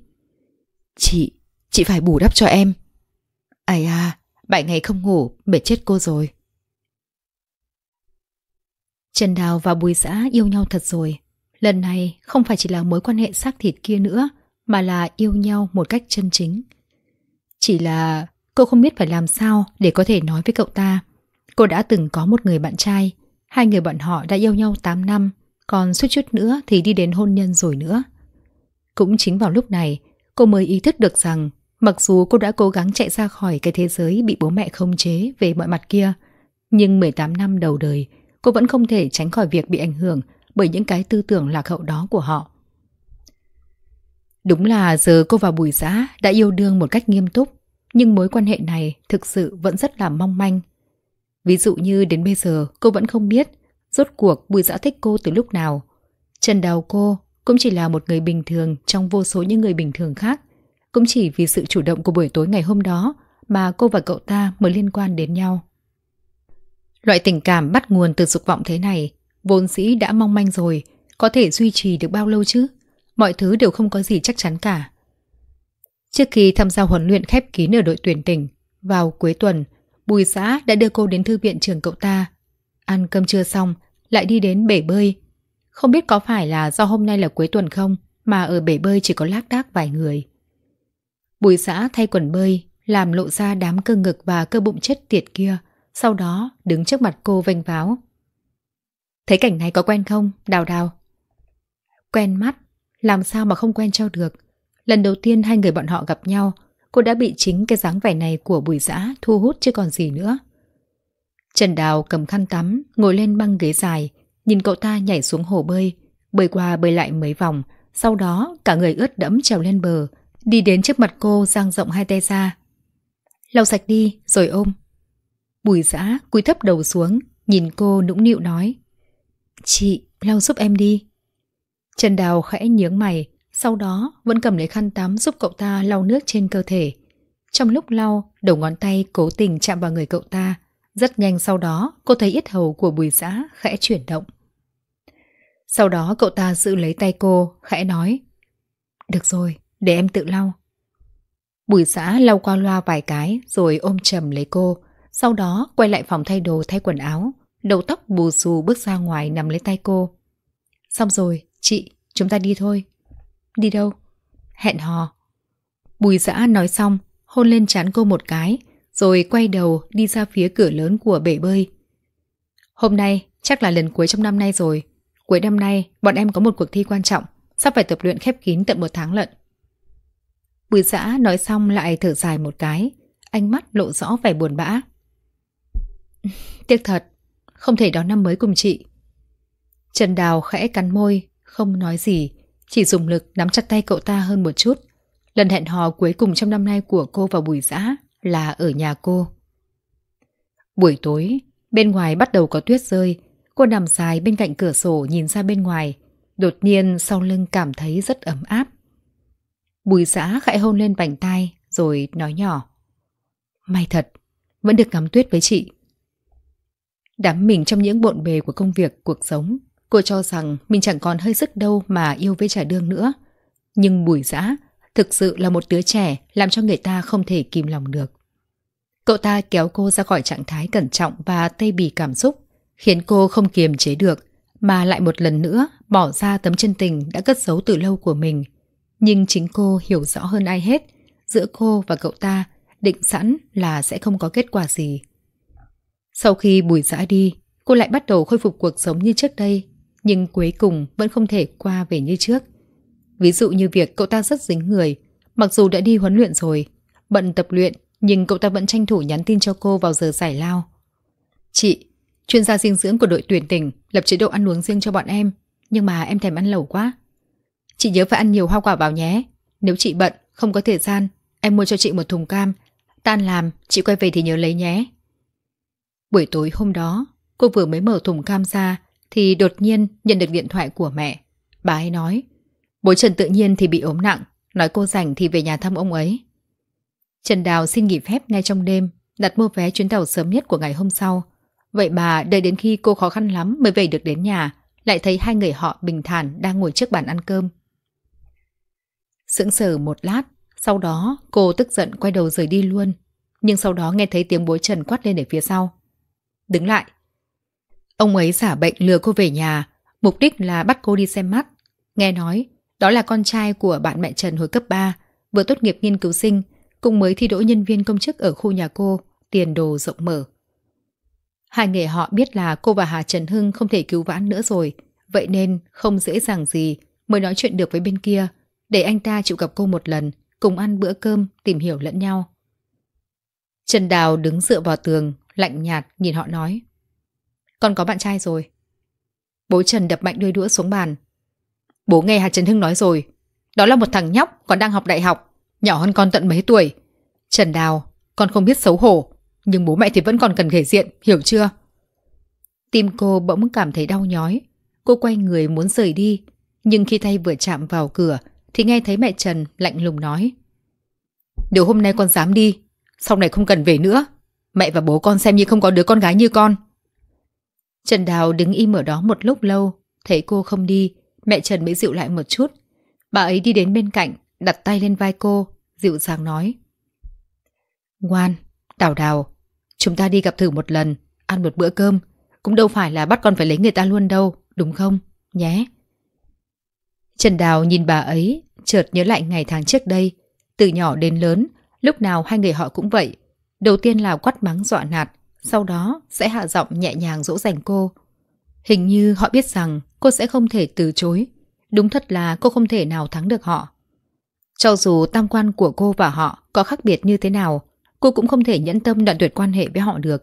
Chị, chị phải bù đắp cho em. Ây à, Bảy ngày không ngủ, bể chết cô rồi. Trần Đào và Bùi Giã yêu nhau thật rồi. Lần này không phải chỉ là mối quan hệ xác thịt kia nữa, mà là yêu nhau một cách chân chính. Chỉ là cô không biết phải làm sao để có thể nói với cậu ta. Cô đã từng có một người bạn trai, hai người bọn họ đã yêu nhau 8 năm, còn suốt chút nữa thì đi đến hôn nhân rồi nữa. Cũng chính vào lúc này, cô mới ý thức được rằng Mặc dù cô đã cố gắng chạy ra khỏi cái thế giới bị bố mẹ khống chế về mọi mặt kia, nhưng 18 năm đầu đời, cô vẫn không thể tránh khỏi việc bị ảnh hưởng bởi những cái tư tưởng lạc hậu đó của họ. Đúng là giờ cô và Bùi Giã đã yêu đương một cách nghiêm túc, nhưng mối quan hệ này thực sự vẫn rất là mong manh. Ví dụ như đến bây giờ cô vẫn không biết rốt cuộc Bùi Giã thích cô từ lúc nào. Trần Đào cô cũng chỉ là một người bình thường trong vô số những người bình thường khác. Cũng chỉ vì sự chủ động của buổi tối ngày hôm đó mà cô và cậu ta mới liên quan đến nhau. Loại tình cảm bắt nguồn từ dục vọng thế này, vốn dĩ đã mong manh rồi, có thể duy trì được bao lâu chứ? Mọi thứ đều không có gì chắc chắn cả. Trước khi tham gia huấn luyện khép kín ở đội tuyển tỉnh, vào cuối tuần, Bùi Xã đã đưa cô đến thư viện trường cậu ta. Ăn cơm trưa xong, lại đi đến bể bơi. Không biết có phải là do hôm nay là cuối tuần không, mà ở bể bơi chỉ có lác đác vài người. Bùi xã thay quần bơi, làm lộ ra đám cơ ngực và cơ bụng chết tiệt kia, sau đó đứng trước mặt cô vênh váo. Thấy cảnh này có quen không, đào đào? Quen mắt, làm sao mà không quen cho được. Lần đầu tiên hai người bọn họ gặp nhau, cô đã bị chính cái dáng vẻ này của bùi giã thu hút chứ còn gì nữa. Trần Đào cầm khăn tắm, ngồi lên băng ghế dài, nhìn cậu ta nhảy xuống hồ bơi, bơi qua bơi lại mấy vòng, sau đó cả người ướt đẫm trèo lên bờ, Đi đến trước mặt cô giang rộng hai tay ra Lau sạch đi rồi ôm Bùi giã cúi thấp đầu xuống Nhìn cô nũng nịu nói Chị lau giúp em đi Trần Đào khẽ nhướng mày Sau đó vẫn cầm lấy khăn tắm Giúp cậu ta lau nước trên cơ thể Trong lúc lau đầu ngón tay cố tình chạm vào người cậu ta Rất nhanh sau đó cô thấy yết hầu của bùi giã khẽ chuyển động Sau đó cậu ta giữ lấy tay cô Khẽ nói Được rồi để em tự lau. Bùi xã lau qua loa vài cái rồi ôm chầm lấy cô, sau đó quay lại phòng thay đồ thay quần áo, đầu tóc bù xù bước ra ngoài nằm lấy tay cô. Xong rồi, chị, chúng ta đi thôi. Đi đâu? Hẹn hò. Bùi giã nói xong, hôn lên trán cô một cái, rồi quay đầu đi ra phía cửa lớn của bể bơi. Hôm nay chắc là lần cuối trong năm nay rồi. Cuối năm nay, bọn em có một cuộc thi quan trọng, sắp phải tập luyện khép kín tận một tháng lận. Bùi giã nói xong lại thở dài một cái, ánh mắt lộ rõ vẻ buồn bã. Tiếc thật, không thể đón năm mới cùng chị. Trần Đào khẽ cắn môi, không nói gì, chỉ dùng lực nắm chặt tay cậu ta hơn một chút. Lần hẹn hò cuối cùng trong năm nay của cô và Bùi Giã là ở nhà cô. Buổi tối, bên ngoài bắt đầu có tuyết rơi, cô nằm dài bên cạnh cửa sổ nhìn ra bên ngoài, đột nhiên sau lưng cảm thấy rất ấm áp. Bùi giã khẽ hôn lên vành tay rồi nói nhỏ. May thật, vẫn được ngắm tuyết với chị. Đắm mình trong những bộn bề của công việc, cuộc sống. Cô cho rằng mình chẳng còn hơi sức đâu mà yêu với trả đương nữa. Nhưng bùi giã thực sự là một đứa trẻ làm cho người ta không thể kìm lòng được. Cậu ta kéo cô ra khỏi trạng thái cẩn trọng và tê bì cảm xúc, khiến cô không kiềm chế được, mà lại một lần nữa bỏ ra tấm chân tình đã cất giấu từ lâu của mình – nhưng chính cô hiểu rõ hơn ai hết, giữa cô và cậu ta định sẵn là sẽ không có kết quả gì. Sau khi bùi dã đi, cô lại bắt đầu khôi phục cuộc sống như trước đây, nhưng cuối cùng vẫn không thể qua về như trước. Ví dụ như việc cậu ta rất dính người, mặc dù đã đi huấn luyện rồi, bận tập luyện nhưng cậu ta vẫn tranh thủ nhắn tin cho cô vào giờ giải lao. Chị, chuyên gia dinh dưỡng của đội tuyển tỉnh lập chế độ ăn uống riêng cho bọn em, nhưng mà em thèm ăn lẩu quá. Chị nhớ phải ăn nhiều hoa quả vào nhé. Nếu chị bận, không có thời gian, em mua cho chị một thùng cam. Tan làm, chị quay về thì nhớ lấy nhé. Buổi tối hôm đó, cô vừa mới mở thùng cam ra thì đột nhiên nhận được điện thoại của mẹ. Bà ấy nói, bố Trần tự nhiên thì bị ốm nặng, nói cô rảnh thì về nhà thăm ông ấy. Trần Đào xin nghỉ phép ngay trong đêm, đặt mua vé chuyến tàu sớm nhất của ngày hôm sau. Vậy mà đợi đến khi cô khó khăn lắm mới về được đến nhà, lại thấy hai người họ bình thản đang ngồi trước bàn ăn cơm. Sững sờ một lát, sau đó cô tức giận quay đầu rời đi luôn. Nhưng sau đó nghe thấy tiếng bối trần quát lên ở phía sau. Đứng lại. Ông ấy giả bệnh lừa cô về nhà, mục đích là bắt cô đi xem mắt. Nghe nói, đó là con trai của bạn mẹ Trần hồi cấp 3, vừa tốt nghiệp nghiên cứu sinh, cũng mới thi đỗ nhân viên công chức ở khu nhà cô, tiền đồ rộng mở. Hai người họ biết là cô và Hà Trần Hưng không thể cứu vãn nữa rồi, vậy nên không dễ dàng gì mới nói chuyện được với bên kia để anh ta chịu gặp cô một lần, cùng ăn bữa cơm, tìm hiểu lẫn nhau. Trần Đào đứng dựa vào tường, lạnh nhạt nhìn họ nói. Con có bạn trai rồi. Bố Trần đập mạnh đuôi đũa xuống bàn. Bố nghe Hà Trần Hưng nói rồi. Đó là một thằng nhóc còn đang học đại học, nhỏ hơn con tận mấy tuổi. Trần Đào, con không biết xấu hổ, nhưng bố mẹ thì vẫn còn cần thể diện, hiểu chưa? Tim cô bỗng cảm thấy đau nhói. Cô quay người muốn rời đi, nhưng khi tay vừa chạm vào cửa thì nghe thấy mẹ Trần lạnh lùng nói. Điều hôm nay con dám đi, sau này không cần về nữa. Mẹ và bố con xem như không có đứa con gái như con. Trần Đào đứng im ở đó một lúc lâu, thấy cô không đi, mẹ Trần mới dịu lại một chút. Bà ấy đi đến bên cạnh, đặt tay lên vai cô, dịu dàng nói. Ngoan, đào đào, chúng ta đi gặp thử một lần, ăn một bữa cơm, cũng đâu phải là bắt con phải lấy người ta luôn đâu, đúng không, nhé? Trần Đào nhìn bà ấy chợt nhớ lại ngày tháng trước đây. Từ nhỏ đến lớn, lúc nào hai người họ cũng vậy. Đầu tiên là quát mắng dọa nạt, sau đó sẽ hạ giọng nhẹ nhàng dỗ dành cô. Hình như họ biết rằng cô sẽ không thể từ chối. Đúng thật là cô không thể nào thắng được họ. Cho dù tam quan của cô và họ có khác biệt như thế nào, cô cũng không thể nhẫn tâm đoạn tuyệt quan hệ với họ được.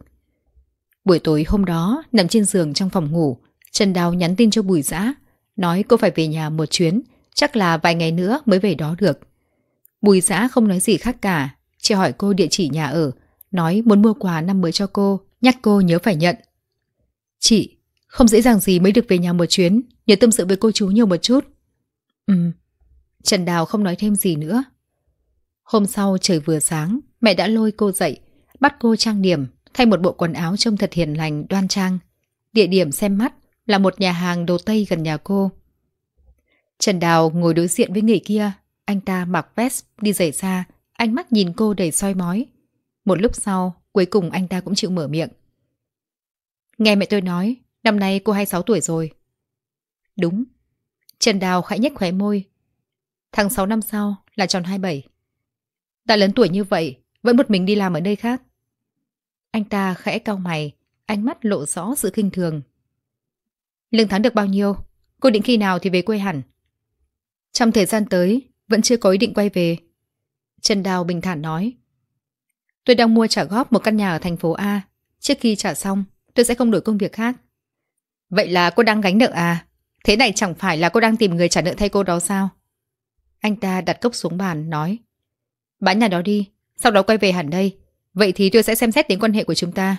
Buổi tối hôm đó, nằm trên giường trong phòng ngủ, Trần Đào nhắn tin cho Bùi Giã, nói cô phải về nhà một chuyến chắc là vài ngày nữa mới về đó được. Bùi giã không nói gì khác cả, chỉ hỏi cô địa chỉ nhà ở, nói muốn mua quà năm mới cho cô, nhắc cô nhớ phải nhận. Chị, không dễ dàng gì mới được về nhà một chuyến, nhớ tâm sự với cô chú nhiều một chút. Ừ, Trần Đào không nói thêm gì nữa. Hôm sau trời vừa sáng, mẹ đã lôi cô dậy, bắt cô trang điểm, thay một bộ quần áo trông thật hiền lành, đoan trang. Địa điểm xem mắt là một nhà hàng đồ Tây gần nhà cô. Trần Đào ngồi đối diện với người kia. Anh ta mặc vest, đi giày ra, ánh mắt nhìn cô đầy soi mói. Một lúc sau, cuối cùng anh ta cũng chịu mở miệng. Nghe mẹ tôi nói, năm nay cô 26 tuổi rồi. Đúng. Trần Đào khẽ nhếch khóe môi. Tháng 6 năm sau là tròn 27. Đã lớn tuổi như vậy, vẫn một mình đi làm ở nơi khác. Anh ta khẽ cau mày, ánh mắt lộ rõ sự khinh thường. Lương tháng được bao nhiêu? Cô định khi nào thì về quê hẳn? Trong thời gian tới, vẫn chưa có ý định quay về. Trần Đào bình thản nói. Tôi đang mua trả góp một căn nhà ở thành phố A. Trước khi trả xong, tôi sẽ không đổi công việc khác. Vậy là cô đang gánh nợ à? Thế này chẳng phải là cô đang tìm người trả nợ thay cô đó sao? Anh ta đặt cốc xuống bàn, nói. Bán nhà đó đi, sau đó quay về hẳn đây. Vậy thì tôi sẽ xem xét đến quan hệ của chúng ta.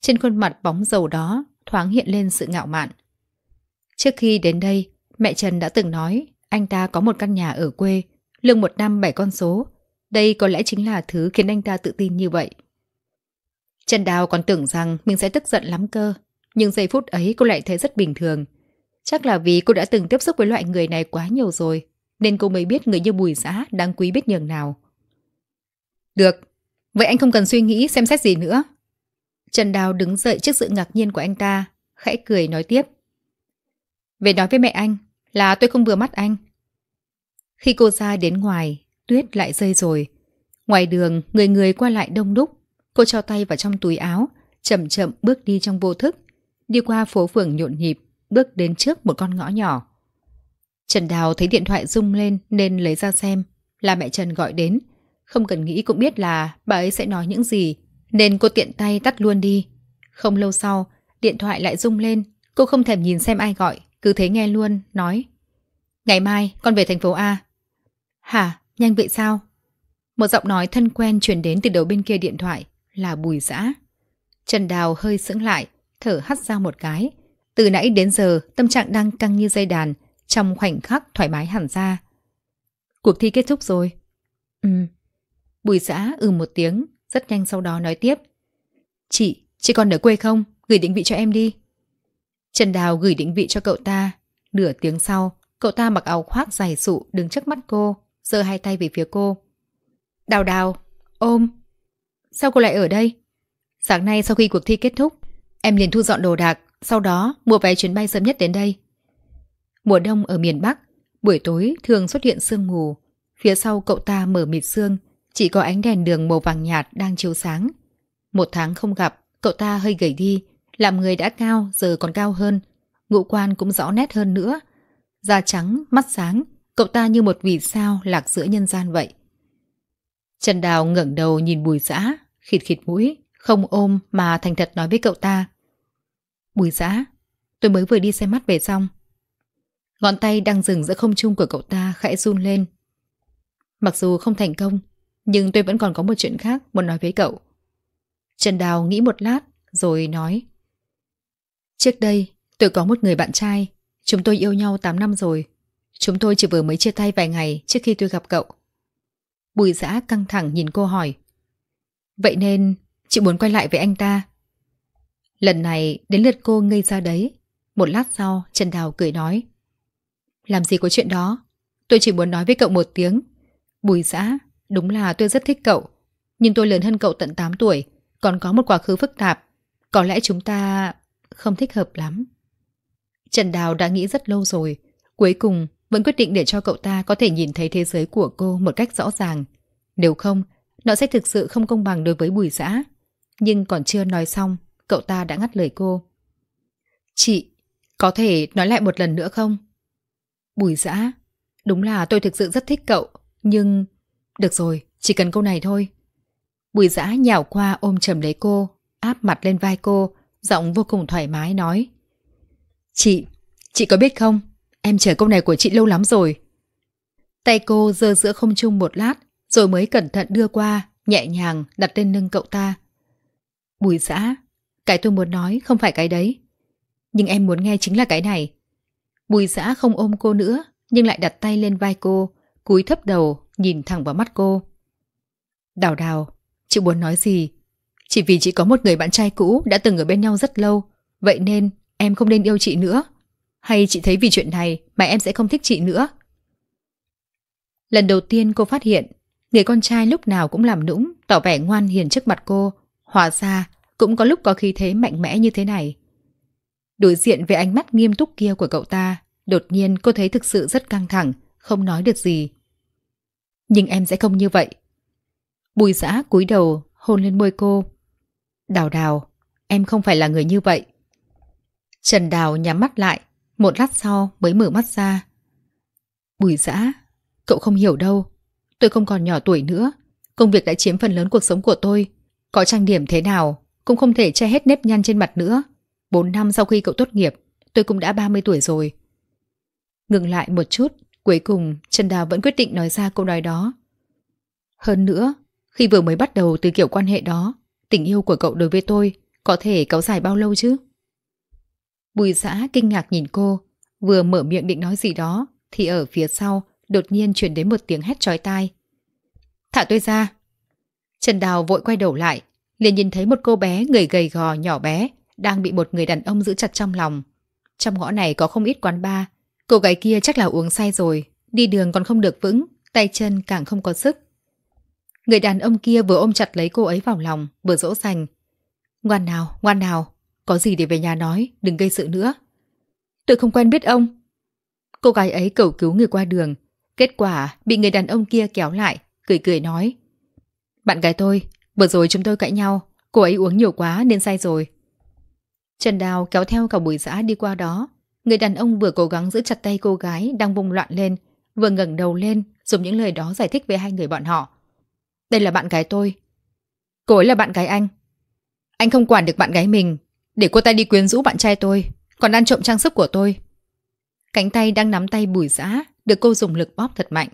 Trên khuôn mặt bóng dầu đó thoáng hiện lên sự ngạo mạn. Trước khi đến đây, mẹ Trần đã từng nói anh ta có một căn nhà ở quê, lương một năm bảy con số. Đây có lẽ chính là thứ khiến anh ta tự tin như vậy. Trần Đào còn tưởng rằng mình sẽ tức giận lắm cơ, nhưng giây phút ấy cô lại thấy rất bình thường. Chắc là vì cô đã từng tiếp xúc với loại người này quá nhiều rồi, nên cô mới biết người như Bùi Giã đáng quý biết nhường nào. Được, vậy anh không cần suy nghĩ xem xét gì nữa. Trần Đào đứng dậy trước sự ngạc nhiên của anh ta, khẽ cười nói tiếp. Về nói với mẹ anh, là tôi không vừa mắt anh. Khi cô ra đến ngoài, tuyết lại rơi rồi. Ngoài đường, người người qua lại đông đúc. Cô cho tay vào trong túi áo, chậm chậm bước đi trong vô thức. Đi qua phố phường nhộn nhịp, bước đến trước một con ngõ nhỏ. Trần Đào thấy điện thoại rung lên nên lấy ra xem. Là mẹ Trần gọi đến. Không cần nghĩ cũng biết là bà ấy sẽ nói những gì. Nên cô tiện tay tắt luôn đi. Không lâu sau, điện thoại lại rung lên. Cô không thèm nhìn xem ai gọi cứ thế nghe luôn, nói Ngày mai con về thành phố A Hả, nhanh vậy sao? Một giọng nói thân quen truyền đến từ đầu bên kia điện thoại là Bùi Dã. Trần Đào hơi sững lại, thở hắt ra một cái. Từ nãy đến giờ, tâm trạng đang căng như dây đàn, trong khoảnh khắc thoải mái hẳn ra. Cuộc thi kết thúc rồi. Ừ. Bùi Dã ừ một tiếng, rất nhanh sau đó nói tiếp. Chị, chị còn ở quê không? Gửi định vị cho em đi. Trần Đào gửi định vị cho cậu ta. Nửa tiếng sau, cậu ta mặc áo khoác dài sụ đứng trước mắt cô, giơ hai tay về phía cô. Đào đào, ôm. Sao cô lại ở đây? Sáng nay sau khi cuộc thi kết thúc, em liền thu dọn đồ đạc, sau đó mua vé chuyến bay sớm nhất đến đây. Mùa đông ở miền Bắc, buổi tối thường xuất hiện sương mù. Phía sau cậu ta mở mịt sương, chỉ có ánh đèn đường màu vàng nhạt đang chiếu sáng. Một tháng không gặp, cậu ta hơi gầy đi, làm người đã cao, giờ còn cao hơn. Ngụ quan cũng rõ nét hơn nữa. Da trắng, mắt sáng, cậu ta như một vì sao lạc giữa nhân gian vậy. Trần Đào ngẩng đầu nhìn bùi giã, khịt khịt mũi, không ôm mà thành thật nói với cậu ta. Bùi giã, tôi mới vừa đi xem mắt về xong. Ngón tay đang dừng giữa không trung của cậu ta khẽ run lên. Mặc dù không thành công, nhưng tôi vẫn còn có một chuyện khác muốn nói với cậu. Trần Đào nghĩ một lát rồi nói. Trước đây, tôi có một người bạn trai. Chúng tôi yêu nhau 8 năm rồi. Chúng tôi chỉ vừa mới chia tay vài ngày trước khi tôi gặp cậu. Bùi giã căng thẳng nhìn cô hỏi. Vậy nên, chị muốn quay lại với anh ta. Lần này, đến lượt cô ngây ra đấy. Một lát sau, Trần Đào cười nói. Làm gì có chuyện đó? Tôi chỉ muốn nói với cậu một tiếng. Bùi giã, đúng là tôi rất thích cậu. Nhưng tôi lớn hơn cậu tận 8 tuổi, còn có một quá khứ phức tạp. Có lẽ chúng ta không thích hợp lắm. Trần Đào đã nghĩ rất lâu rồi, cuối cùng vẫn quyết định để cho cậu ta có thể nhìn thấy thế giới của cô một cách rõ ràng. Nếu không, nó sẽ thực sự không công bằng đối với bùi giã. Nhưng còn chưa nói xong, cậu ta đã ngắt lời cô. Chị, có thể nói lại một lần nữa không? Bùi giã, đúng là tôi thực sự rất thích cậu, nhưng... Được rồi, chỉ cần câu này thôi. Bùi giã nhào qua ôm chầm lấy cô, áp mặt lên vai cô, giọng vô cùng thoải mái nói. Chị, chị có biết không, em chờ câu này của chị lâu lắm rồi. Tay cô giơ giữa không trung một lát, rồi mới cẩn thận đưa qua, nhẹ nhàng đặt lên lưng cậu ta. Bùi giã, cái tôi muốn nói không phải cái đấy. Nhưng em muốn nghe chính là cái này. Bùi giã không ôm cô nữa, nhưng lại đặt tay lên vai cô, cúi thấp đầu, nhìn thẳng vào mắt cô. Đào đào, chị muốn nói gì? Chỉ vì chị có một người bạn trai cũ đã từng ở bên nhau rất lâu, vậy nên em không nên yêu chị nữa. Hay chị thấy vì chuyện này mà em sẽ không thích chị nữa. Lần đầu tiên cô phát hiện, người con trai lúc nào cũng làm nũng, tỏ vẻ ngoan hiền trước mặt cô. Hóa ra, cũng có lúc có khí thế mạnh mẽ như thế này. Đối diện với ánh mắt nghiêm túc kia của cậu ta, đột nhiên cô thấy thực sự rất căng thẳng, không nói được gì. Nhưng em sẽ không như vậy. Bùi giã cúi đầu, hôn lên môi cô, Đào đào, em không phải là người như vậy. Trần Đào nhắm mắt lại, một lát sau mới mở mắt ra. Bùi giã, cậu không hiểu đâu. Tôi không còn nhỏ tuổi nữa. Công việc đã chiếm phần lớn cuộc sống của tôi. Có trang điểm thế nào, cũng không thể che hết nếp nhăn trên mặt nữa. Bốn năm sau khi cậu tốt nghiệp, tôi cũng đã 30 tuổi rồi. Ngừng lại một chút, cuối cùng Trần Đào vẫn quyết định nói ra câu nói đó. Hơn nữa, khi vừa mới bắt đầu từ kiểu quan hệ đó, Tình yêu của cậu đối với tôi Có thể kéo dài bao lâu chứ Bùi giã kinh ngạc nhìn cô Vừa mở miệng định nói gì đó Thì ở phía sau Đột nhiên chuyển đến một tiếng hét trói tai Thả tôi ra Trần Đào vội quay đầu lại liền nhìn thấy một cô bé người gầy gò nhỏ bé Đang bị một người đàn ông giữ chặt trong lòng Trong ngõ này có không ít quán bar Cô gái kia chắc là uống say rồi Đi đường còn không được vững Tay chân càng không có sức Người đàn ông kia vừa ôm chặt lấy cô ấy vào lòng, vừa dỗ dành. Ngoan nào, ngoan nào, có gì để về nhà nói, đừng gây sự nữa. Tôi không quen biết ông. Cô gái ấy cầu cứu người qua đường. Kết quả bị người đàn ông kia kéo lại, cười cười nói. Bạn gái tôi, vừa rồi chúng tôi cãi nhau, cô ấy uống nhiều quá nên say rồi. Trần Đào kéo theo cả buổi giã đi qua đó. Người đàn ông vừa cố gắng giữ chặt tay cô gái đang vùng loạn lên, vừa ngẩng đầu lên dùng những lời đó giải thích về hai người bọn họ. Đây là bạn gái tôi. Cô ấy là bạn gái anh. Anh không quản được bạn gái mình. Để cô ta đi quyến rũ bạn trai tôi. Còn ăn trộm trang sức của tôi. Cánh tay đang nắm tay bùi giã. Được cô dùng lực bóp thật mạnh.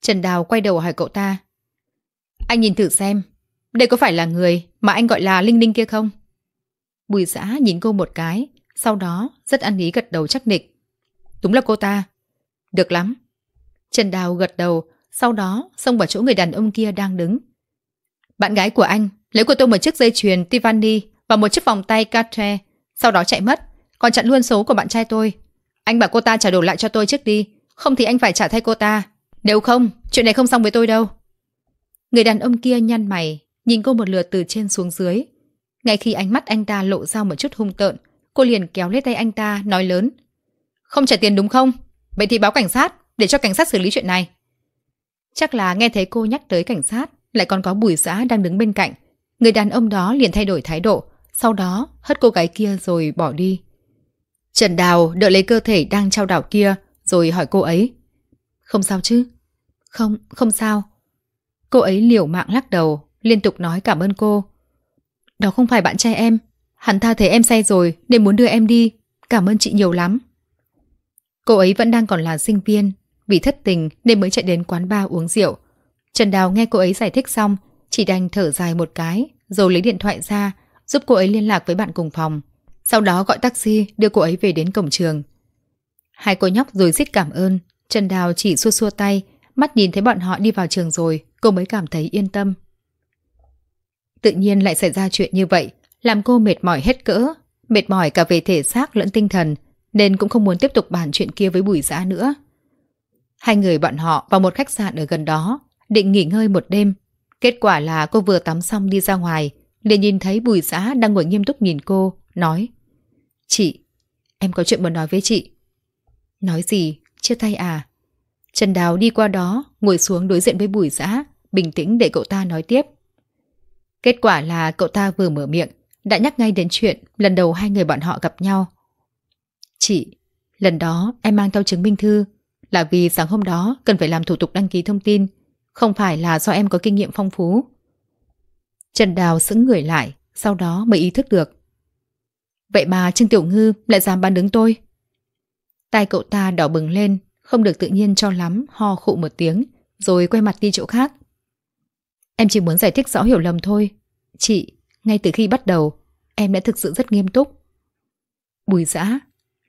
Trần Đào quay đầu hỏi cậu ta. Anh nhìn thử xem. Đây có phải là người mà anh gọi là Linh Linh kia không? Bùi giã nhìn cô một cái. Sau đó rất ăn ý gật đầu chắc nịch. Đúng là cô ta. Được lắm. Trần Đào gật đầu sau đó xông vào chỗ người đàn ông kia đang đứng Bạn gái của anh lấy của tôi một chiếc dây chuyền Tiffany và một chiếc vòng tay Cartier Sau đó chạy mất Còn chặn luôn số của bạn trai tôi Anh bảo cô ta trả đồ lại cho tôi trước đi Không thì anh phải trả thay cô ta Nếu không, chuyện này không xong với tôi đâu Người đàn ông kia nhăn mày Nhìn cô một lượt từ trên xuống dưới Ngay khi ánh mắt anh ta lộ ra một chút hung tợn Cô liền kéo lấy tay anh ta nói lớn Không trả tiền đúng không? Vậy thì báo cảnh sát để cho cảnh sát xử lý chuyện này Chắc là nghe thấy cô nhắc tới cảnh sát, lại còn có bùi giã đang đứng bên cạnh. Người đàn ông đó liền thay đổi thái độ, sau đó hất cô gái kia rồi bỏ đi. Trần Đào đợi lấy cơ thể đang trao đảo kia, rồi hỏi cô ấy. Không sao chứ? Không, không sao. Cô ấy liều mạng lắc đầu, liên tục nói cảm ơn cô. Đó không phải bạn trai em. Hắn tha thấy em say rồi nên muốn đưa em đi. Cảm ơn chị nhiều lắm. Cô ấy vẫn đang còn là sinh viên, vì thất tình nên mới chạy đến quán bar uống rượu. Trần Đào nghe cô ấy giải thích xong, chỉ đành thở dài một cái, rồi lấy điện thoại ra, giúp cô ấy liên lạc với bạn cùng phòng. Sau đó gọi taxi đưa cô ấy về đến cổng trường. Hai cô nhóc rồi xích cảm ơn, Trần Đào chỉ xua xua tay, mắt nhìn thấy bọn họ đi vào trường rồi, cô mới cảm thấy yên tâm. Tự nhiên lại xảy ra chuyện như vậy, làm cô mệt mỏi hết cỡ, mệt mỏi cả về thể xác lẫn tinh thần, nên cũng không muốn tiếp tục bàn chuyện kia với Bùi Giã nữa. Hai người bọn họ vào một khách sạn ở gần đó, định nghỉ ngơi một đêm. Kết quả là cô vừa tắm xong đi ra ngoài, liền nhìn thấy Bùi Giã đang ngồi nghiêm túc nhìn cô, nói Chị, em có chuyện muốn nói với chị. Nói gì? Chia tay à? Trần Đào đi qua đó, ngồi xuống đối diện với Bùi Giã, bình tĩnh để cậu ta nói tiếp. Kết quả là cậu ta vừa mở miệng, đã nhắc ngay đến chuyện lần đầu hai người bọn họ gặp nhau. Chị, lần đó em mang theo chứng minh thư, là vì sáng hôm đó cần phải làm thủ tục đăng ký thông tin, không phải là do em có kinh nghiệm phong phú. Trần Đào sững người lại, sau đó mới ý thức được. Vậy mà Trương Tiểu Ngư lại dám bán đứng tôi. Tai cậu ta đỏ bừng lên, không được tự nhiên cho lắm, ho khụ một tiếng, rồi quay mặt đi chỗ khác. Em chỉ muốn giải thích rõ hiểu lầm thôi. Chị, ngay từ khi bắt đầu, em đã thực sự rất nghiêm túc. Bùi giã,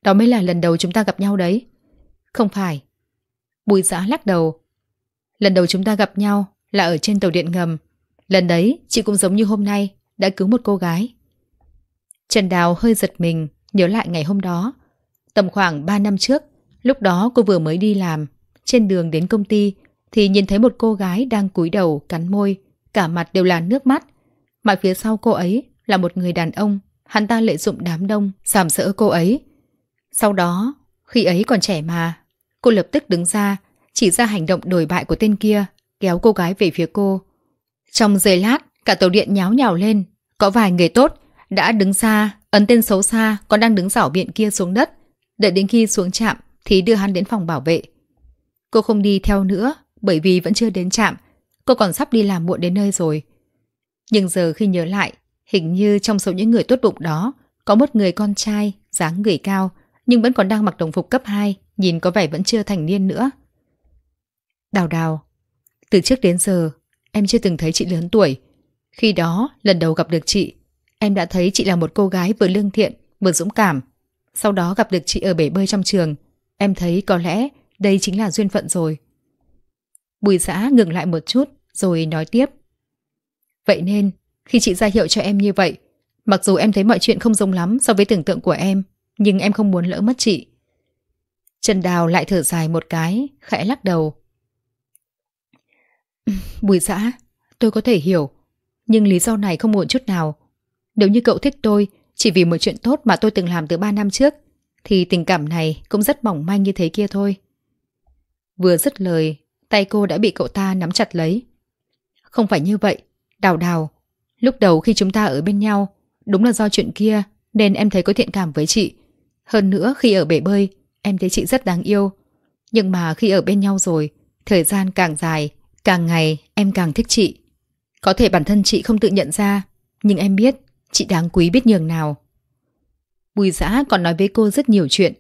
đó mới là lần đầu chúng ta gặp nhau đấy. Không phải, Bùi giã lắc đầu. Lần đầu chúng ta gặp nhau là ở trên tàu điện ngầm. Lần đấy, chị cũng giống như hôm nay, đã cứu một cô gái. Trần Đào hơi giật mình, nhớ lại ngày hôm đó. Tầm khoảng 3 năm trước, lúc đó cô vừa mới đi làm. Trên đường đến công ty, thì nhìn thấy một cô gái đang cúi đầu, cắn môi, cả mặt đều là nước mắt. Mà phía sau cô ấy là một người đàn ông, hắn ta lợi dụng đám đông, sàm sỡ cô ấy. Sau đó, khi ấy còn trẻ mà, Cô lập tức đứng ra, chỉ ra hành động đổi bại của tên kia, kéo cô gái về phía cô. Trong giây lát, cả tàu điện nháo nhào lên. Có vài người tốt đã đứng xa, ấn tên xấu xa còn đang đứng rảo biện kia xuống đất. Đợi đến khi xuống trạm thì đưa hắn đến phòng bảo vệ. Cô không đi theo nữa bởi vì vẫn chưa đến trạm. Cô còn sắp đi làm muộn đến nơi rồi. Nhưng giờ khi nhớ lại, hình như trong số những người tốt bụng đó có một người con trai, dáng người cao nhưng vẫn còn đang mặc đồng phục cấp 2. Nhìn có vẻ vẫn chưa thành niên nữa Đào đào Từ trước đến giờ Em chưa từng thấy chị lớn tuổi Khi đó lần đầu gặp được chị Em đã thấy chị là một cô gái vừa lương thiện Vừa dũng cảm Sau đó gặp được chị ở bể bơi trong trường Em thấy có lẽ đây chính là duyên phận rồi Bùi giã ngừng lại một chút Rồi nói tiếp Vậy nên khi chị ra hiệu cho em như vậy Mặc dù em thấy mọi chuyện không giống lắm so với tưởng tượng của em Nhưng em không muốn lỡ mất chị Trần Đào lại thở dài một cái, khẽ lắc đầu. Bùi Dã, tôi có thể hiểu, nhưng lý do này không muộn chút nào. Nếu như cậu thích tôi chỉ vì một chuyện tốt mà tôi từng làm từ ba năm trước, thì tình cảm này cũng rất mỏng manh như thế kia thôi. Vừa dứt lời, tay cô đã bị cậu ta nắm chặt lấy. Không phải như vậy, đào đào. Lúc đầu khi chúng ta ở bên nhau, đúng là do chuyện kia nên em thấy có thiện cảm với chị. Hơn nữa khi ở bể bơi, Em thấy chị rất đáng yêu. Nhưng mà khi ở bên nhau rồi, thời gian càng dài, càng ngày em càng thích chị. Có thể bản thân chị không tự nhận ra, nhưng em biết chị đáng quý biết nhường nào. Bùi giã còn nói với cô rất nhiều chuyện.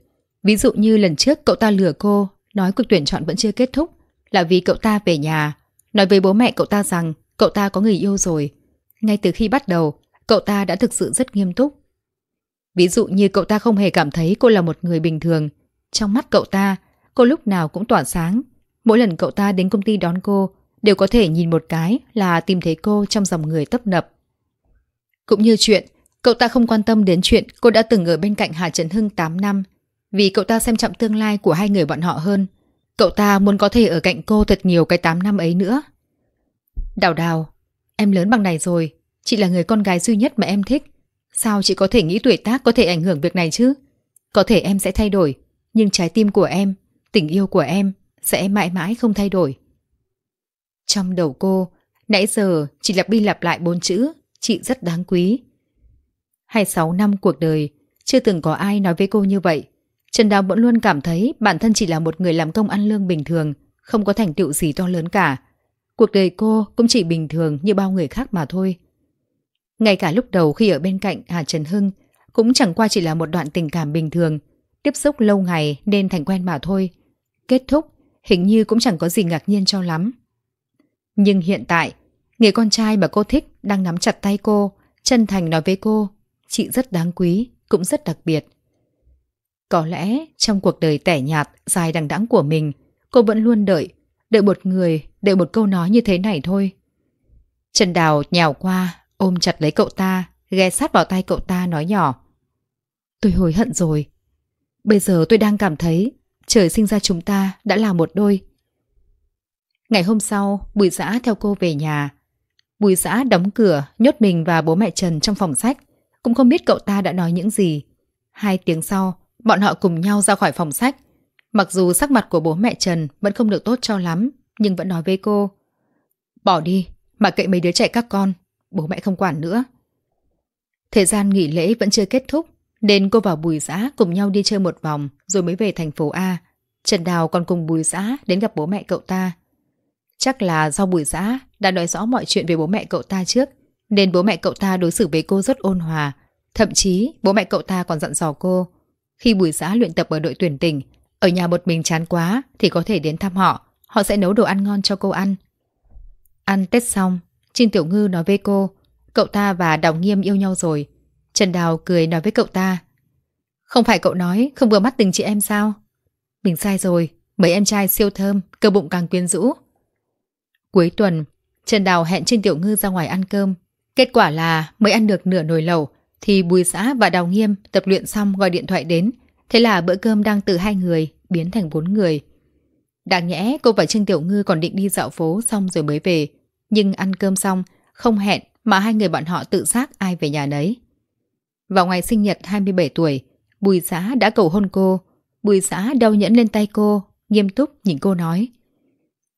Ví dụ như lần trước cậu ta lừa cô, nói cuộc tuyển chọn vẫn chưa kết thúc, là vì cậu ta về nhà, nói với bố mẹ cậu ta rằng cậu ta có người yêu rồi. Ngay từ khi bắt đầu, cậu ta đã thực sự rất nghiêm túc. Ví dụ như cậu ta không hề cảm thấy cô là một người bình thường, trong mắt cậu ta, cô lúc nào cũng tỏa sáng. Mỗi lần cậu ta đến công ty đón cô, đều có thể nhìn một cái là tìm thấy cô trong dòng người tấp nập. Cũng như chuyện, cậu ta không quan tâm đến chuyện cô đã từng ở bên cạnh Hà Trấn Hưng 8 năm, vì cậu ta xem trọng tương lai của hai người bọn họ hơn. Cậu ta muốn có thể ở cạnh cô thật nhiều cái 8 năm ấy nữa. Đào đào, em lớn bằng này rồi, chị là người con gái duy nhất mà em thích. Sao chị có thể nghĩ tuổi tác có thể ảnh hưởng việc này chứ? Có thể em sẽ thay đổi, nhưng trái tim của em, tình yêu của em sẽ mãi mãi không thay đổi. Trong đầu cô, nãy giờ chỉ lặp đi lặp lại bốn chữ, chị rất đáng quý. 26 năm cuộc đời, chưa từng có ai nói với cô như vậy. Trần Đào vẫn luôn cảm thấy bản thân chỉ là một người làm công ăn lương bình thường, không có thành tựu gì to lớn cả. Cuộc đời cô cũng chỉ bình thường như bao người khác mà thôi. Ngay cả lúc đầu khi ở bên cạnh Hà Trần Hưng, cũng chẳng qua chỉ là một đoạn tình cảm bình thường – Tiếp xúc lâu ngày nên thành quen mà thôi. Kết thúc, hình như cũng chẳng có gì ngạc nhiên cho lắm. Nhưng hiện tại, người con trai mà cô thích đang nắm chặt tay cô, chân thành nói với cô, chị rất đáng quý, cũng rất đặc biệt. Có lẽ trong cuộc đời tẻ nhạt, dài đằng đẵng của mình, cô vẫn luôn đợi, đợi một người, đợi một câu nói như thế này thôi. Trần Đào nhào qua, ôm chặt lấy cậu ta, ghé sát vào tay cậu ta nói nhỏ. Tôi hối hận rồi, Bây giờ tôi đang cảm thấy trời sinh ra chúng ta đã là một đôi. Ngày hôm sau, Bùi Giã theo cô về nhà. Bùi Giã đóng cửa, nhốt mình và bố mẹ Trần trong phòng sách. Cũng không biết cậu ta đã nói những gì. Hai tiếng sau, bọn họ cùng nhau ra khỏi phòng sách. Mặc dù sắc mặt của bố mẹ Trần vẫn không được tốt cho lắm, nhưng vẫn nói với cô. Bỏ đi, mà kệ mấy đứa trẻ các con, bố mẹ không quản nữa. Thời gian nghỉ lễ vẫn chưa kết thúc, nên cô vào Bùi Giã cùng nhau đi chơi một vòng rồi mới về thành phố A. Trần Đào còn cùng Bùi Giã đến gặp bố mẹ cậu ta. Chắc là do Bùi Giã đã nói rõ mọi chuyện về bố mẹ cậu ta trước, nên bố mẹ cậu ta đối xử với cô rất ôn hòa. Thậm chí bố mẹ cậu ta còn dặn dò cô. Khi Bùi Giã luyện tập ở đội tuyển tỉnh, ở nhà một mình chán quá thì có thể đến thăm họ, họ sẽ nấu đồ ăn ngon cho cô ăn. Ăn Tết xong, Trinh Tiểu Ngư nói với cô, cậu ta và Đào Nghiêm yêu nhau rồi, Trần Đào cười nói với cậu ta. Không phải cậu nói không vừa mắt tình chị em sao? Mình sai rồi, mấy em trai siêu thơm, cơ bụng càng quyến rũ. Cuối tuần, Trần Đào hẹn Trinh Tiểu Ngư ra ngoài ăn cơm. Kết quả là mới ăn được nửa nồi lẩu thì Bùi Xã và Đào Nghiêm tập luyện xong gọi điện thoại đến. Thế là bữa cơm đang từ hai người biến thành bốn người. Đáng nhẽ cô và Trương Tiểu Ngư còn định đi dạo phố xong rồi mới về. Nhưng ăn cơm xong, không hẹn mà hai người bọn họ tự giác ai về nhà đấy. Vào ngày sinh nhật 27 tuổi, Bùi Giá đã cầu hôn cô. Bùi Giá đau nhẫn lên tay cô, nghiêm túc nhìn cô nói.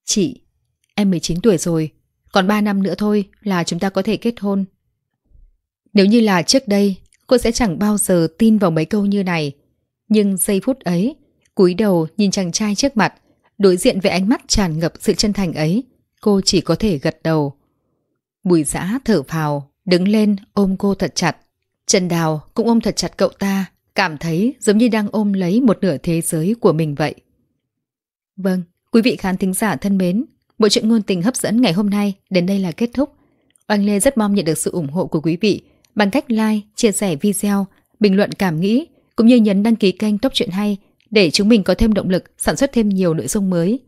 Chị, em 19 tuổi rồi, còn 3 năm nữa thôi là chúng ta có thể kết hôn. Nếu như là trước đây, cô sẽ chẳng bao giờ tin vào mấy câu như này. Nhưng giây phút ấy, cúi đầu nhìn chàng trai trước mặt, đối diện với ánh mắt tràn ngập sự chân thành ấy, cô chỉ có thể gật đầu. Bùi giã thở phào, đứng lên ôm cô thật chặt. Trần Đào cũng ôm thật chặt cậu ta, cảm thấy giống như đang ôm lấy một nửa thế giới của mình vậy. Vâng, quý vị khán thính giả thân mến, bộ truyện ngôn tình hấp dẫn ngày hôm nay đến đây là kết thúc. Oanh Lê rất mong nhận được sự ủng hộ của quý vị bằng cách like, chia sẻ video, bình luận cảm nghĩ, cũng như nhấn đăng ký kênh Top truyện Hay để chúng mình có thêm động lực sản xuất thêm nhiều nội dung mới.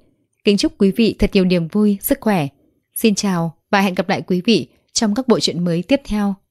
Kính chúc quý vị thật nhiều niềm vui, sức khỏe. Xin chào và hẹn gặp lại quý vị trong các bộ truyện mới tiếp theo.